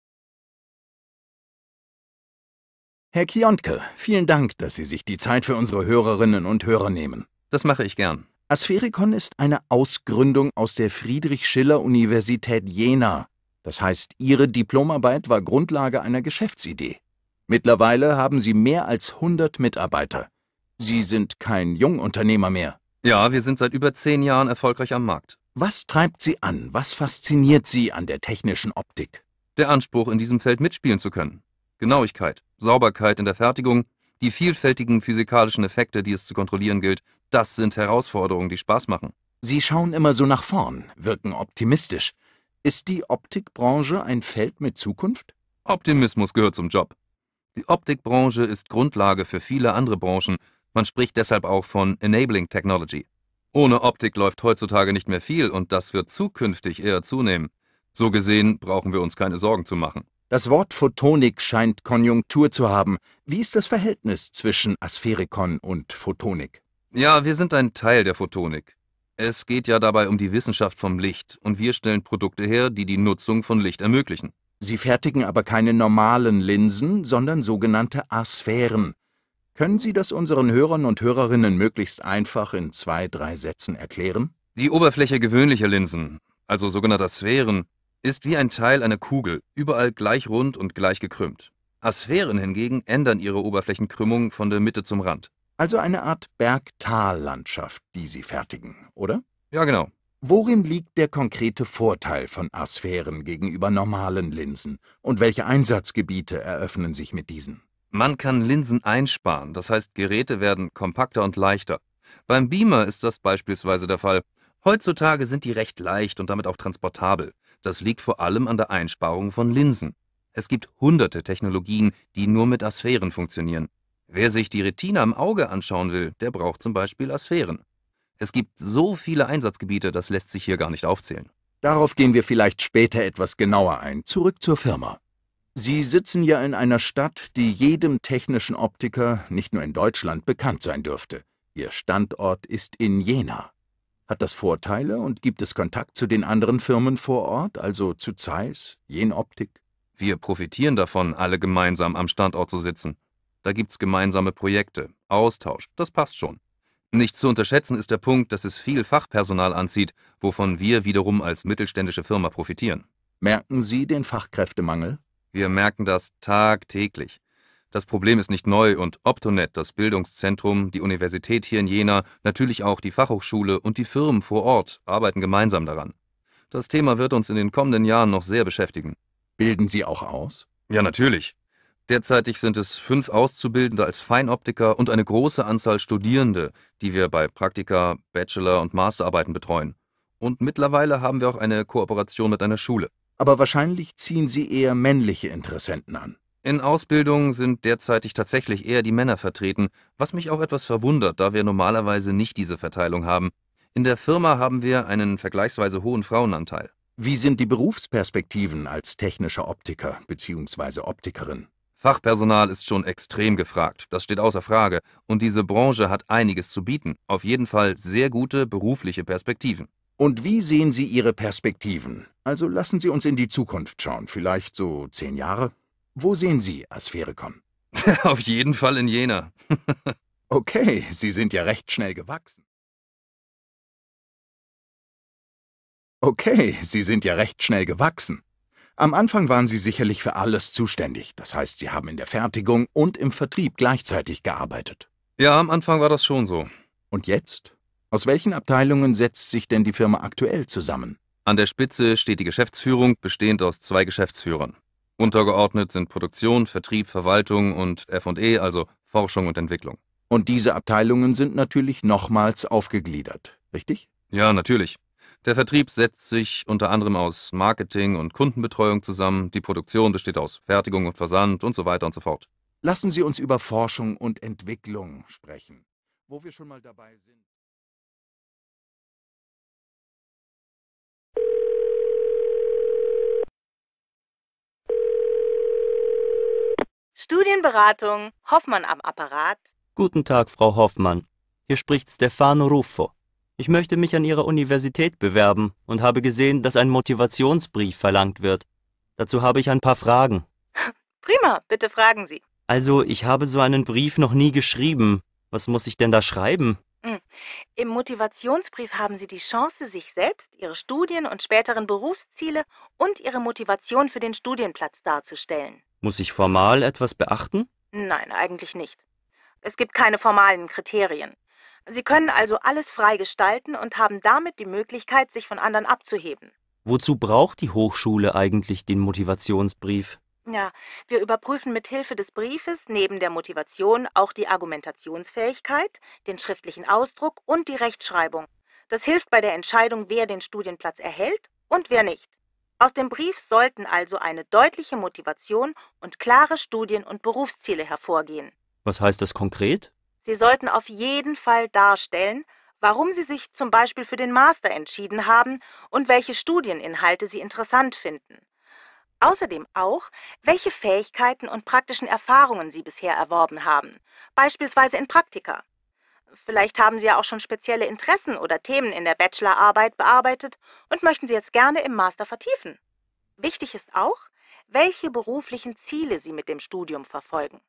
Herr Kiontke, vielen Dank, dass Sie sich die Zeit für unsere Hörerinnen und Hörer nehmen. Das mache ich gern. Asphericon ist eine Ausgründung aus der Friedrich-Schiller-Universität Jena. Das heißt, Ihre Diplomarbeit war Grundlage einer Geschäftsidee. Mittlerweile haben Sie mehr als 100 Mitarbeiter. Sie sind kein Jungunternehmer mehr. Ja, wir sind seit über zehn Jahren erfolgreich am Markt. Was treibt Sie an? Was fasziniert Sie an der technischen Optik? Der Anspruch, in diesem Feld mitspielen zu können. Genauigkeit, Sauberkeit in der Fertigung, die vielfältigen physikalischen Effekte, die es zu kontrollieren gilt, das sind Herausforderungen, die Spaß machen. Sie schauen immer so nach vorn, wirken optimistisch. Ist die Optikbranche ein Feld mit Zukunft? Optimismus gehört zum Job. Die Optikbranche ist Grundlage für viele andere Branchen. Man spricht deshalb auch von Enabling Technology. Ohne Optik läuft heutzutage nicht mehr viel und das wird zukünftig eher zunehmen. So gesehen brauchen wir uns keine Sorgen zu machen. Das Wort Photonik scheint Konjunktur zu haben. Wie ist das Verhältnis zwischen Aspherikon und Photonik? Ja, wir sind ein Teil der Photonik. Es geht ja dabei um die Wissenschaft vom Licht und wir stellen Produkte her, die die Nutzung von Licht ermöglichen. Sie fertigen aber keine normalen Linsen, sondern sogenannte Asphären. Können Sie das unseren Hörern und Hörerinnen möglichst einfach in zwei, drei Sätzen erklären? Die Oberfläche gewöhnlicher Linsen, also sogenannter Sphären, ist wie ein Teil einer Kugel, überall gleich rund und gleich gekrümmt. Asphären hingegen ändern ihre Oberflächenkrümmung von der Mitte zum Rand. Also eine Art Bergtallandschaft, die Sie fertigen, oder? Ja, genau. Worin liegt der konkrete Vorteil von Asphären gegenüber normalen Linsen und welche Einsatzgebiete eröffnen sich mit diesen? Man kann Linsen einsparen, das heißt Geräte werden kompakter und leichter. Beim Beamer ist das beispielsweise der Fall. Heutzutage sind die recht leicht und damit auch transportabel. Das liegt vor allem an der Einsparung von Linsen. Es gibt hunderte Technologien, die nur mit Asphären funktionieren. Wer sich die Retina im Auge anschauen will, der braucht zum Beispiel Asphären. Es gibt so viele Einsatzgebiete, das lässt sich hier gar nicht aufzählen. Darauf gehen wir vielleicht später etwas genauer ein. Zurück zur Firma. Sie sitzen ja in einer Stadt, die jedem technischen Optiker, nicht nur in Deutschland, bekannt sein dürfte. Ihr Standort ist in Jena. Hat das Vorteile und gibt es Kontakt zu den anderen Firmen vor Ort, also zu Zeiss, Jenoptik? Wir profitieren davon, alle gemeinsam am Standort zu sitzen. Da gibt's gemeinsame Projekte, Austausch, das passt schon. Nicht zu unterschätzen ist der Punkt, dass es viel Fachpersonal anzieht, wovon wir wiederum als mittelständische Firma profitieren. Merken Sie den Fachkräftemangel? Wir merken das tagtäglich. Das Problem ist nicht neu und Optonet, das Bildungszentrum, die Universität hier in Jena, natürlich auch die Fachhochschule und die Firmen vor Ort arbeiten gemeinsam daran. Das Thema wird uns in den kommenden Jahren noch sehr beschäftigen. Bilden Sie auch aus? Ja, natürlich. Derzeitig sind es fünf Auszubildende als Feinoptiker und eine große Anzahl Studierende, die wir bei Praktika, Bachelor- und Masterarbeiten betreuen. Und mittlerweile haben wir auch eine Kooperation mit einer Schule aber wahrscheinlich ziehen sie eher männliche Interessenten an. In Ausbildung sind derzeitig tatsächlich eher die Männer vertreten, was mich auch etwas verwundert, da wir normalerweise nicht diese Verteilung haben. In der Firma haben wir einen vergleichsweise hohen Frauenanteil. Wie sind die Berufsperspektiven als technischer Optiker bzw. Optikerin? Fachpersonal ist schon extrem gefragt, das steht außer Frage, und diese Branche hat einiges zu bieten, auf jeden Fall sehr gute berufliche Perspektiven. Und wie sehen Sie Ihre Perspektiven? Also lassen Sie uns in die Zukunft schauen, vielleicht so zehn Jahre. Wo sehen Sie Aspherikon? Auf jeden Fall in Jena. okay, Sie sind ja recht schnell gewachsen. Okay, Sie sind ja recht schnell gewachsen. Am Anfang waren Sie sicherlich für alles zuständig, das heißt, Sie haben in der Fertigung und im Vertrieb gleichzeitig gearbeitet. Ja, am Anfang war das schon so. Und jetzt? Aus welchen Abteilungen setzt sich denn die Firma aktuell zusammen? An der Spitze steht die Geschäftsführung, bestehend aus zwei Geschäftsführern. Untergeordnet sind Produktion, Vertrieb, Verwaltung und FE, also Forschung und Entwicklung. Und diese Abteilungen sind natürlich nochmals aufgegliedert, richtig? Ja, natürlich. Der Vertrieb setzt sich unter anderem aus Marketing und Kundenbetreuung zusammen, die Produktion besteht aus Fertigung und Versand und so weiter und so fort. Lassen Sie uns über Forschung und Entwicklung sprechen, wo wir schon mal dabei sind. Studienberatung, Hoffmann am Apparat. Guten Tag, Frau Hoffmann. Hier spricht Stefano Ruffo. Ich möchte mich an Ihrer Universität bewerben und habe gesehen, dass ein Motivationsbrief verlangt wird. Dazu habe ich ein paar Fragen. Prima, bitte fragen Sie. Also, ich habe so einen Brief noch nie geschrieben. Was muss ich denn da schreiben? Hm. Im Motivationsbrief haben Sie die Chance, sich selbst, Ihre Studien und späteren Berufsziele und Ihre Motivation für den Studienplatz darzustellen. Muss ich formal etwas beachten? Nein, eigentlich nicht. Es gibt keine formalen Kriterien. Sie können also alles frei gestalten und haben damit die Möglichkeit, sich von anderen abzuheben. Wozu braucht die Hochschule eigentlich den Motivationsbrief? Ja, wir überprüfen mit Hilfe des Briefes neben der Motivation auch die Argumentationsfähigkeit, den schriftlichen Ausdruck und die Rechtschreibung. Das hilft bei der Entscheidung, wer den Studienplatz erhält und wer nicht. Aus dem Brief sollten also eine deutliche Motivation und klare Studien- und Berufsziele hervorgehen. Was heißt das konkret? Sie sollten auf jeden Fall darstellen, warum Sie sich zum Beispiel für den Master entschieden haben und welche Studieninhalte Sie interessant finden. Außerdem auch, welche Fähigkeiten und praktischen Erfahrungen Sie bisher erworben haben, beispielsweise in Praktika. Vielleicht haben Sie ja auch schon spezielle Interessen oder Themen in der Bachelorarbeit bearbeitet und möchten sie jetzt gerne im Master vertiefen. Wichtig ist auch, welche beruflichen Ziele Sie mit dem Studium verfolgen.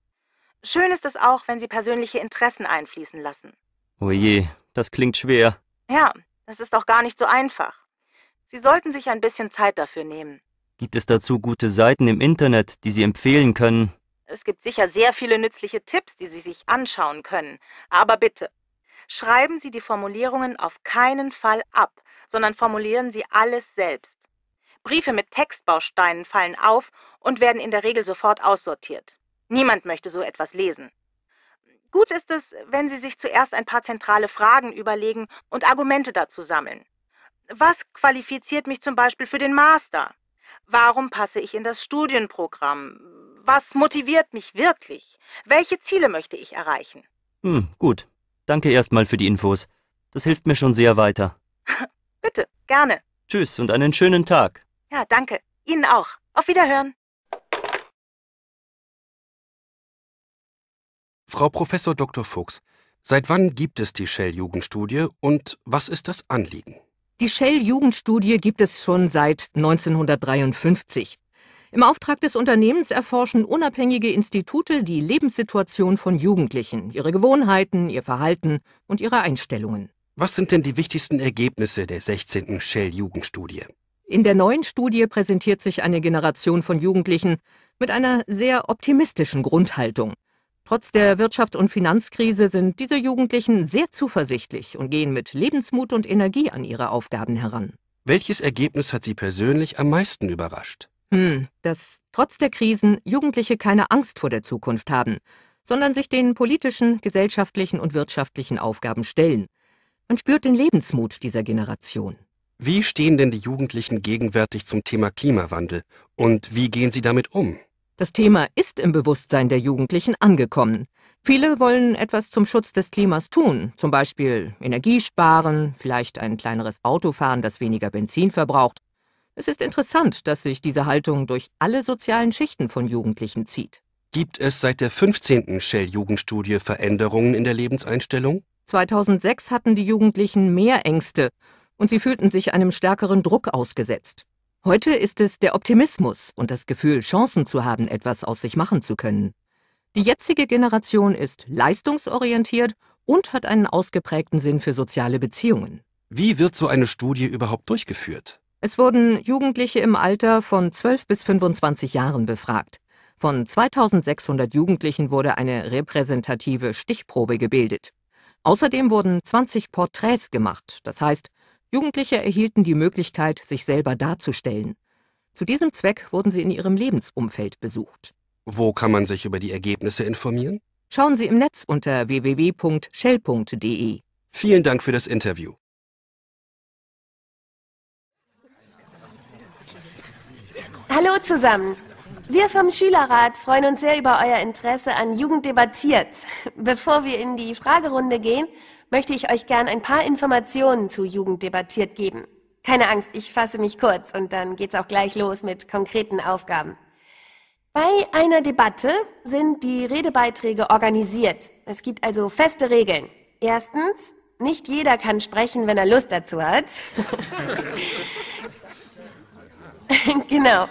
Schön ist es auch, wenn Sie persönliche Interessen einfließen lassen. Oje, oh das klingt schwer. Ja, das ist auch gar nicht so einfach. Sie sollten sich ein bisschen Zeit dafür nehmen. Gibt es dazu gute Seiten im Internet, die Sie empfehlen können? Es gibt sicher sehr viele nützliche Tipps, die Sie sich anschauen können. Aber bitte, schreiben Sie die Formulierungen auf keinen Fall ab, sondern formulieren Sie alles selbst. Briefe mit Textbausteinen fallen auf und werden in der Regel sofort aussortiert. Niemand möchte so etwas lesen. Gut ist es, wenn Sie sich zuerst ein paar zentrale Fragen überlegen und Argumente dazu sammeln. Was qualifiziert mich zum Beispiel für den Master? Warum passe ich in das Studienprogramm? Was motiviert mich wirklich? Welche Ziele möchte ich erreichen? Hm, gut. Danke erstmal für die Infos. Das hilft mir schon sehr weiter. Bitte, gerne. Tschüss und einen schönen Tag. Ja, danke. Ihnen auch. Auf Wiederhören. Frau Professor Dr. Fuchs, seit wann gibt es die Shell-Jugendstudie und was ist das Anliegen? Die Shell-Jugendstudie gibt es schon seit 1953. Im Auftrag des Unternehmens erforschen unabhängige Institute die Lebenssituation von Jugendlichen, ihre Gewohnheiten, ihr Verhalten und ihre Einstellungen. Was sind denn die wichtigsten Ergebnisse der 16. Shell-Jugendstudie? In der neuen Studie präsentiert sich eine Generation von Jugendlichen mit einer sehr optimistischen Grundhaltung. Trotz der Wirtschafts- und Finanzkrise sind diese Jugendlichen sehr zuversichtlich und gehen mit Lebensmut und Energie an ihre Aufgaben heran. Welches Ergebnis hat Sie persönlich am meisten überrascht? Hm, dass trotz der Krisen Jugendliche keine Angst vor der Zukunft haben, sondern sich den politischen, gesellschaftlichen und wirtschaftlichen Aufgaben stellen. Man spürt den Lebensmut dieser Generation. Wie stehen denn die Jugendlichen gegenwärtig zum Thema Klimawandel und wie gehen sie damit um? Das Thema ist im Bewusstsein der Jugendlichen angekommen. Viele wollen etwas zum Schutz des Klimas tun, zum Beispiel Energie sparen, vielleicht ein kleineres Auto fahren, das weniger Benzin verbraucht es ist interessant, dass sich diese Haltung durch alle sozialen Schichten von Jugendlichen zieht. Gibt es seit der 15. Shell-Jugendstudie Veränderungen in der Lebenseinstellung? 2006 hatten die Jugendlichen mehr Ängste und sie fühlten sich einem stärkeren Druck ausgesetzt. Heute ist es der Optimismus und das Gefühl, Chancen zu haben, etwas aus sich machen zu können. Die jetzige Generation ist leistungsorientiert und hat einen ausgeprägten Sinn für soziale Beziehungen. Wie wird so eine Studie überhaupt durchgeführt? Es wurden Jugendliche im Alter von 12 bis 25 Jahren befragt. Von 2600 Jugendlichen wurde eine repräsentative Stichprobe gebildet. Außerdem wurden 20 Porträts gemacht, das heißt, Jugendliche erhielten die Möglichkeit, sich selber darzustellen. Zu diesem Zweck wurden sie in ihrem Lebensumfeld besucht. Wo kann man sich über die Ergebnisse informieren? Schauen Sie im Netz unter www.shell.de. Vielen Dank für das Interview. Hallo zusammen. Wir vom Schülerrat freuen uns sehr über euer Interesse an Jugend debattiert. Bevor wir in die Fragerunde gehen, möchte ich euch gern ein paar Informationen zu Jugend debattiert geben. Keine Angst, ich fasse mich kurz und dann geht's auch gleich los mit konkreten Aufgaben. Bei einer Debatte sind die Redebeiträge organisiert. Es gibt also feste Regeln. Erstens, nicht jeder kann sprechen, wenn er Lust dazu hat. genau.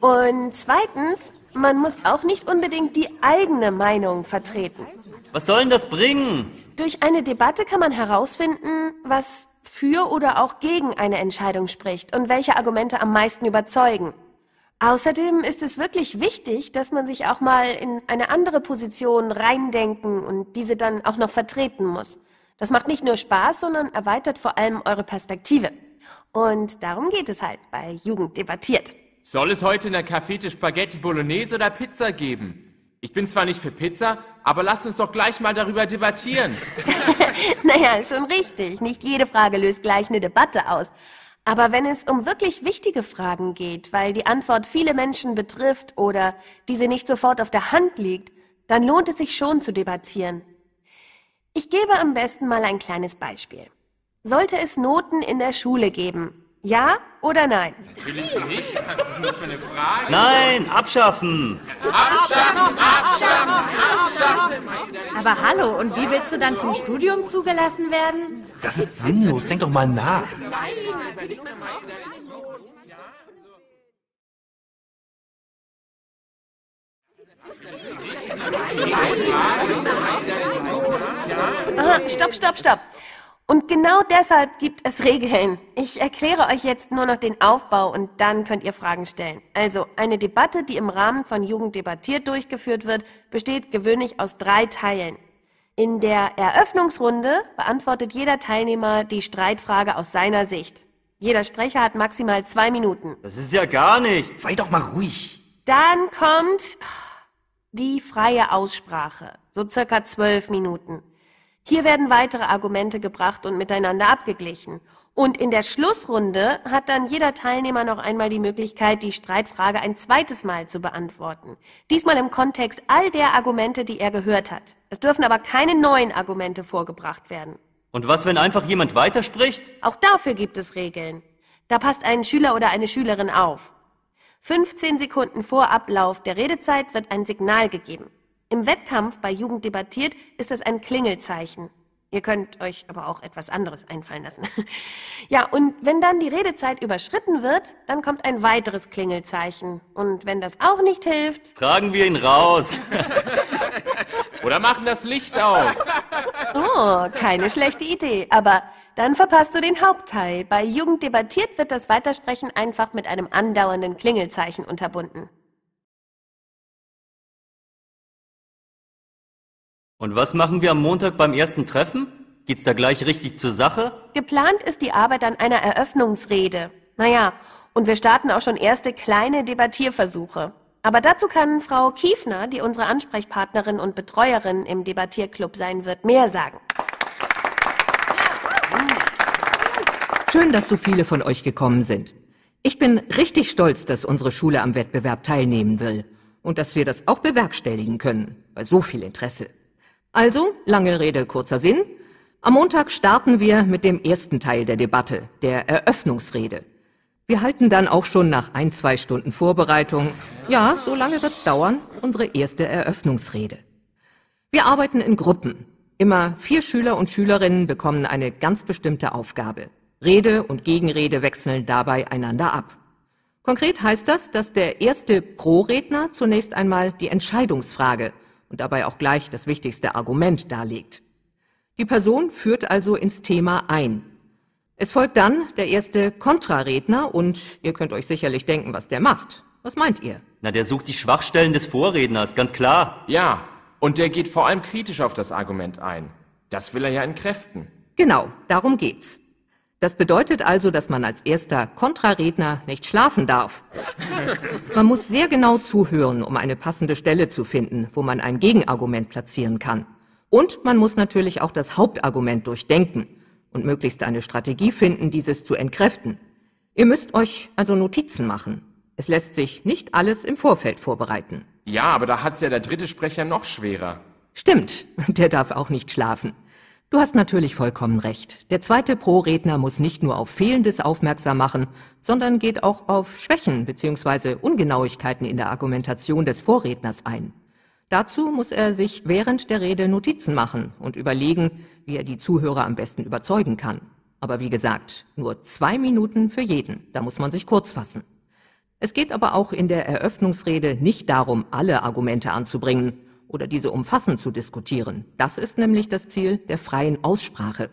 Und zweitens, man muss auch nicht unbedingt die eigene Meinung vertreten. Was soll denn das bringen? Durch eine Debatte kann man herausfinden, was für oder auch gegen eine Entscheidung spricht und welche Argumente am meisten überzeugen. Außerdem ist es wirklich wichtig, dass man sich auch mal in eine andere Position reindenken und diese dann auch noch vertreten muss. Das macht nicht nur Spaß, sondern erweitert vor allem eure Perspektive. Und darum geht es halt bei Jugend debattiert. Soll es heute in der Cafete Spaghetti Bolognese oder Pizza geben? Ich bin zwar nicht für Pizza, aber lasst uns doch gleich mal darüber debattieren. naja, schon richtig. Nicht jede Frage löst gleich eine Debatte aus. Aber wenn es um wirklich wichtige Fragen geht, weil die Antwort viele Menschen betrifft oder diese nicht sofort auf der Hand liegt, dann lohnt es sich schon zu debattieren. Ich gebe am besten mal ein kleines Beispiel. Sollte es Noten in der Schule geben? Ja oder nein? Natürlich nicht. Das ist nur eine Frage. Nein, abschaffen. Abschaffen, abschaffen, abschaffen. Aber hallo, und wie willst du dann zum Studium zugelassen werden? Das ist sinnlos. Denk doch mal nach. Nein. Aha, stopp, stopp, stopp. Und genau deshalb gibt es Regeln. Ich erkläre euch jetzt nur noch den Aufbau und dann könnt ihr Fragen stellen. Also eine Debatte, die im Rahmen von Jugend debattiert durchgeführt wird, besteht gewöhnlich aus drei Teilen. In der Eröffnungsrunde beantwortet jeder Teilnehmer die Streitfrage aus seiner Sicht. Jeder Sprecher hat maximal zwei Minuten. Das ist ja gar nicht. Sei doch mal ruhig. Dann kommt die freie Aussprache, so circa zwölf Minuten. Hier werden weitere Argumente gebracht und miteinander abgeglichen. Und in der Schlussrunde hat dann jeder Teilnehmer noch einmal die Möglichkeit, die Streitfrage ein zweites Mal zu beantworten. Diesmal im Kontext all der Argumente, die er gehört hat. Es dürfen aber keine neuen Argumente vorgebracht werden. Und was, wenn einfach jemand weiterspricht? Auch dafür gibt es Regeln. Da passt ein Schüler oder eine Schülerin auf. 15 Sekunden vor Ablauf der Redezeit wird ein Signal gegeben. Im Wettkampf bei Jugend debattiert ist das ein Klingelzeichen. Ihr könnt euch aber auch etwas anderes einfallen lassen. Ja, und wenn dann die Redezeit überschritten wird, dann kommt ein weiteres Klingelzeichen. Und wenn das auch nicht hilft. Tragen wir ihn raus. Oder machen das Licht aus. Oh, keine schlechte Idee. Aber dann verpasst du den Hauptteil. Bei Jugend debattiert wird das Weitersprechen einfach mit einem andauernden Klingelzeichen unterbunden. Und was machen wir am Montag beim ersten Treffen? Geht's da gleich richtig zur Sache? Geplant ist die Arbeit an einer Eröffnungsrede. Naja, und wir starten auch schon erste kleine Debattierversuche. Aber dazu kann Frau Kiefner, die unsere Ansprechpartnerin und Betreuerin im Debattierclub sein wird, mehr sagen. Schön, dass so viele von euch gekommen sind. Ich bin richtig stolz, dass unsere Schule am Wettbewerb teilnehmen will und dass wir das auch bewerkstelligen können, bei so viel Interesse. Also, lange Rede, kurzer Sinn. Am Montag starten wir mit dem ersten Teil der Debatte, der Eröffnungsrede. Wir halten dann auch schon nach ein, zwei Stunden Vorbereitung, ja, so lange wird's dauern, unsere erste Eröffnungsrede. Wir arbeiten in Gruppen. Immer vier Schüler und Schülerinnen bekommen eine ganz bestimmte Aufgabe. Rede und Gegenrede wechseln dabei einander ab. Konkret heißt das, dass der erste Pro-Redner zunächst einmal die Entscheidungsfrage, und dabei auch gleich das wichtigste Argument darlegt. Die Person führt also ins Thema ein. Es folgt dann der erste Kontraredner und ihr könnt euch sicherlich denken, was der macht. Was meint ihr? Na, der sucht die Schwachstellen des Vorredners, ganz klar. Ja, und der geht vor allem kritisch auf das Argument ein. Das will er ja entkräften. Genau, darum geht's. Das bedeutet also, dass man als erster Kontraredner nicht schlafen darf. Man muss sehr genau zuhören, um eine passende Stelle zu finden, wo man ein Gegenargument platzieren kann. Und man muss natürlich auch das Hauptargument durchdenken und möglichst eine Strategie finden, dieses zu entkräften. Ihr müsst euch also Notizen machen. Es lässt sich nicht alles im Vorfeld vorbereiten. Ja, aber da hat's ja der dritte Sprecher noch schwerer. Stimmt, der darf auch nicht schlafen. Du hast natürlich vollkommen recht. Der zweite Pro-Redner muss nicht nur auf Fehlendes aufmerksam machen, sondern geht auch auf Schwächen bzw. Ungenauigkeiten in der Argumentation des Vorredners ein. Dazu muss er sich während der Rede Notizen machen und überlegen, wie er die Zuhörer am besten überzeugen kann. Aber wie gesagt, nur zwei Minuten für jeden, da muss man sich kurz fassen. Es geht aber auch in der Eröffnungsrede nicht darum, alle Argumente anzubringen, oder diese umfassend zu diskutieren. Das ist nämlich das Ziel der freien Aussprache.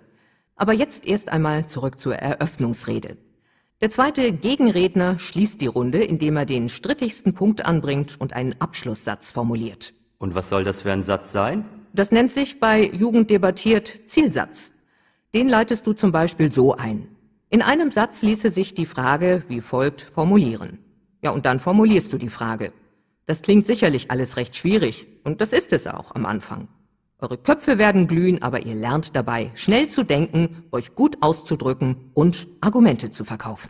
Aber jetzt erst einmal zurück zur Eröffnungsrede. Der zweite Gegenredner schließt die Runde, indem er den strittigsten Punkt anbringt und einen Abschlusssatz formuliert. Und was soll das für ein Satz sein? Das nennt sich bei Jugend debattiert Zielsatz. Den leitest du zum Beispiel so ein. In einem Satz ließe sich die Frage wie folgt formulieren. Ja, und dann formulierst du die Frage. Das klingt sicherlich alles recht schwierig, und das ist es auch am Anfang. Eure Köpfe werden glühen, aber ihr lernt dabei, schnell zu denken, euch gut auszudrücken und Argumente zu verkaufen.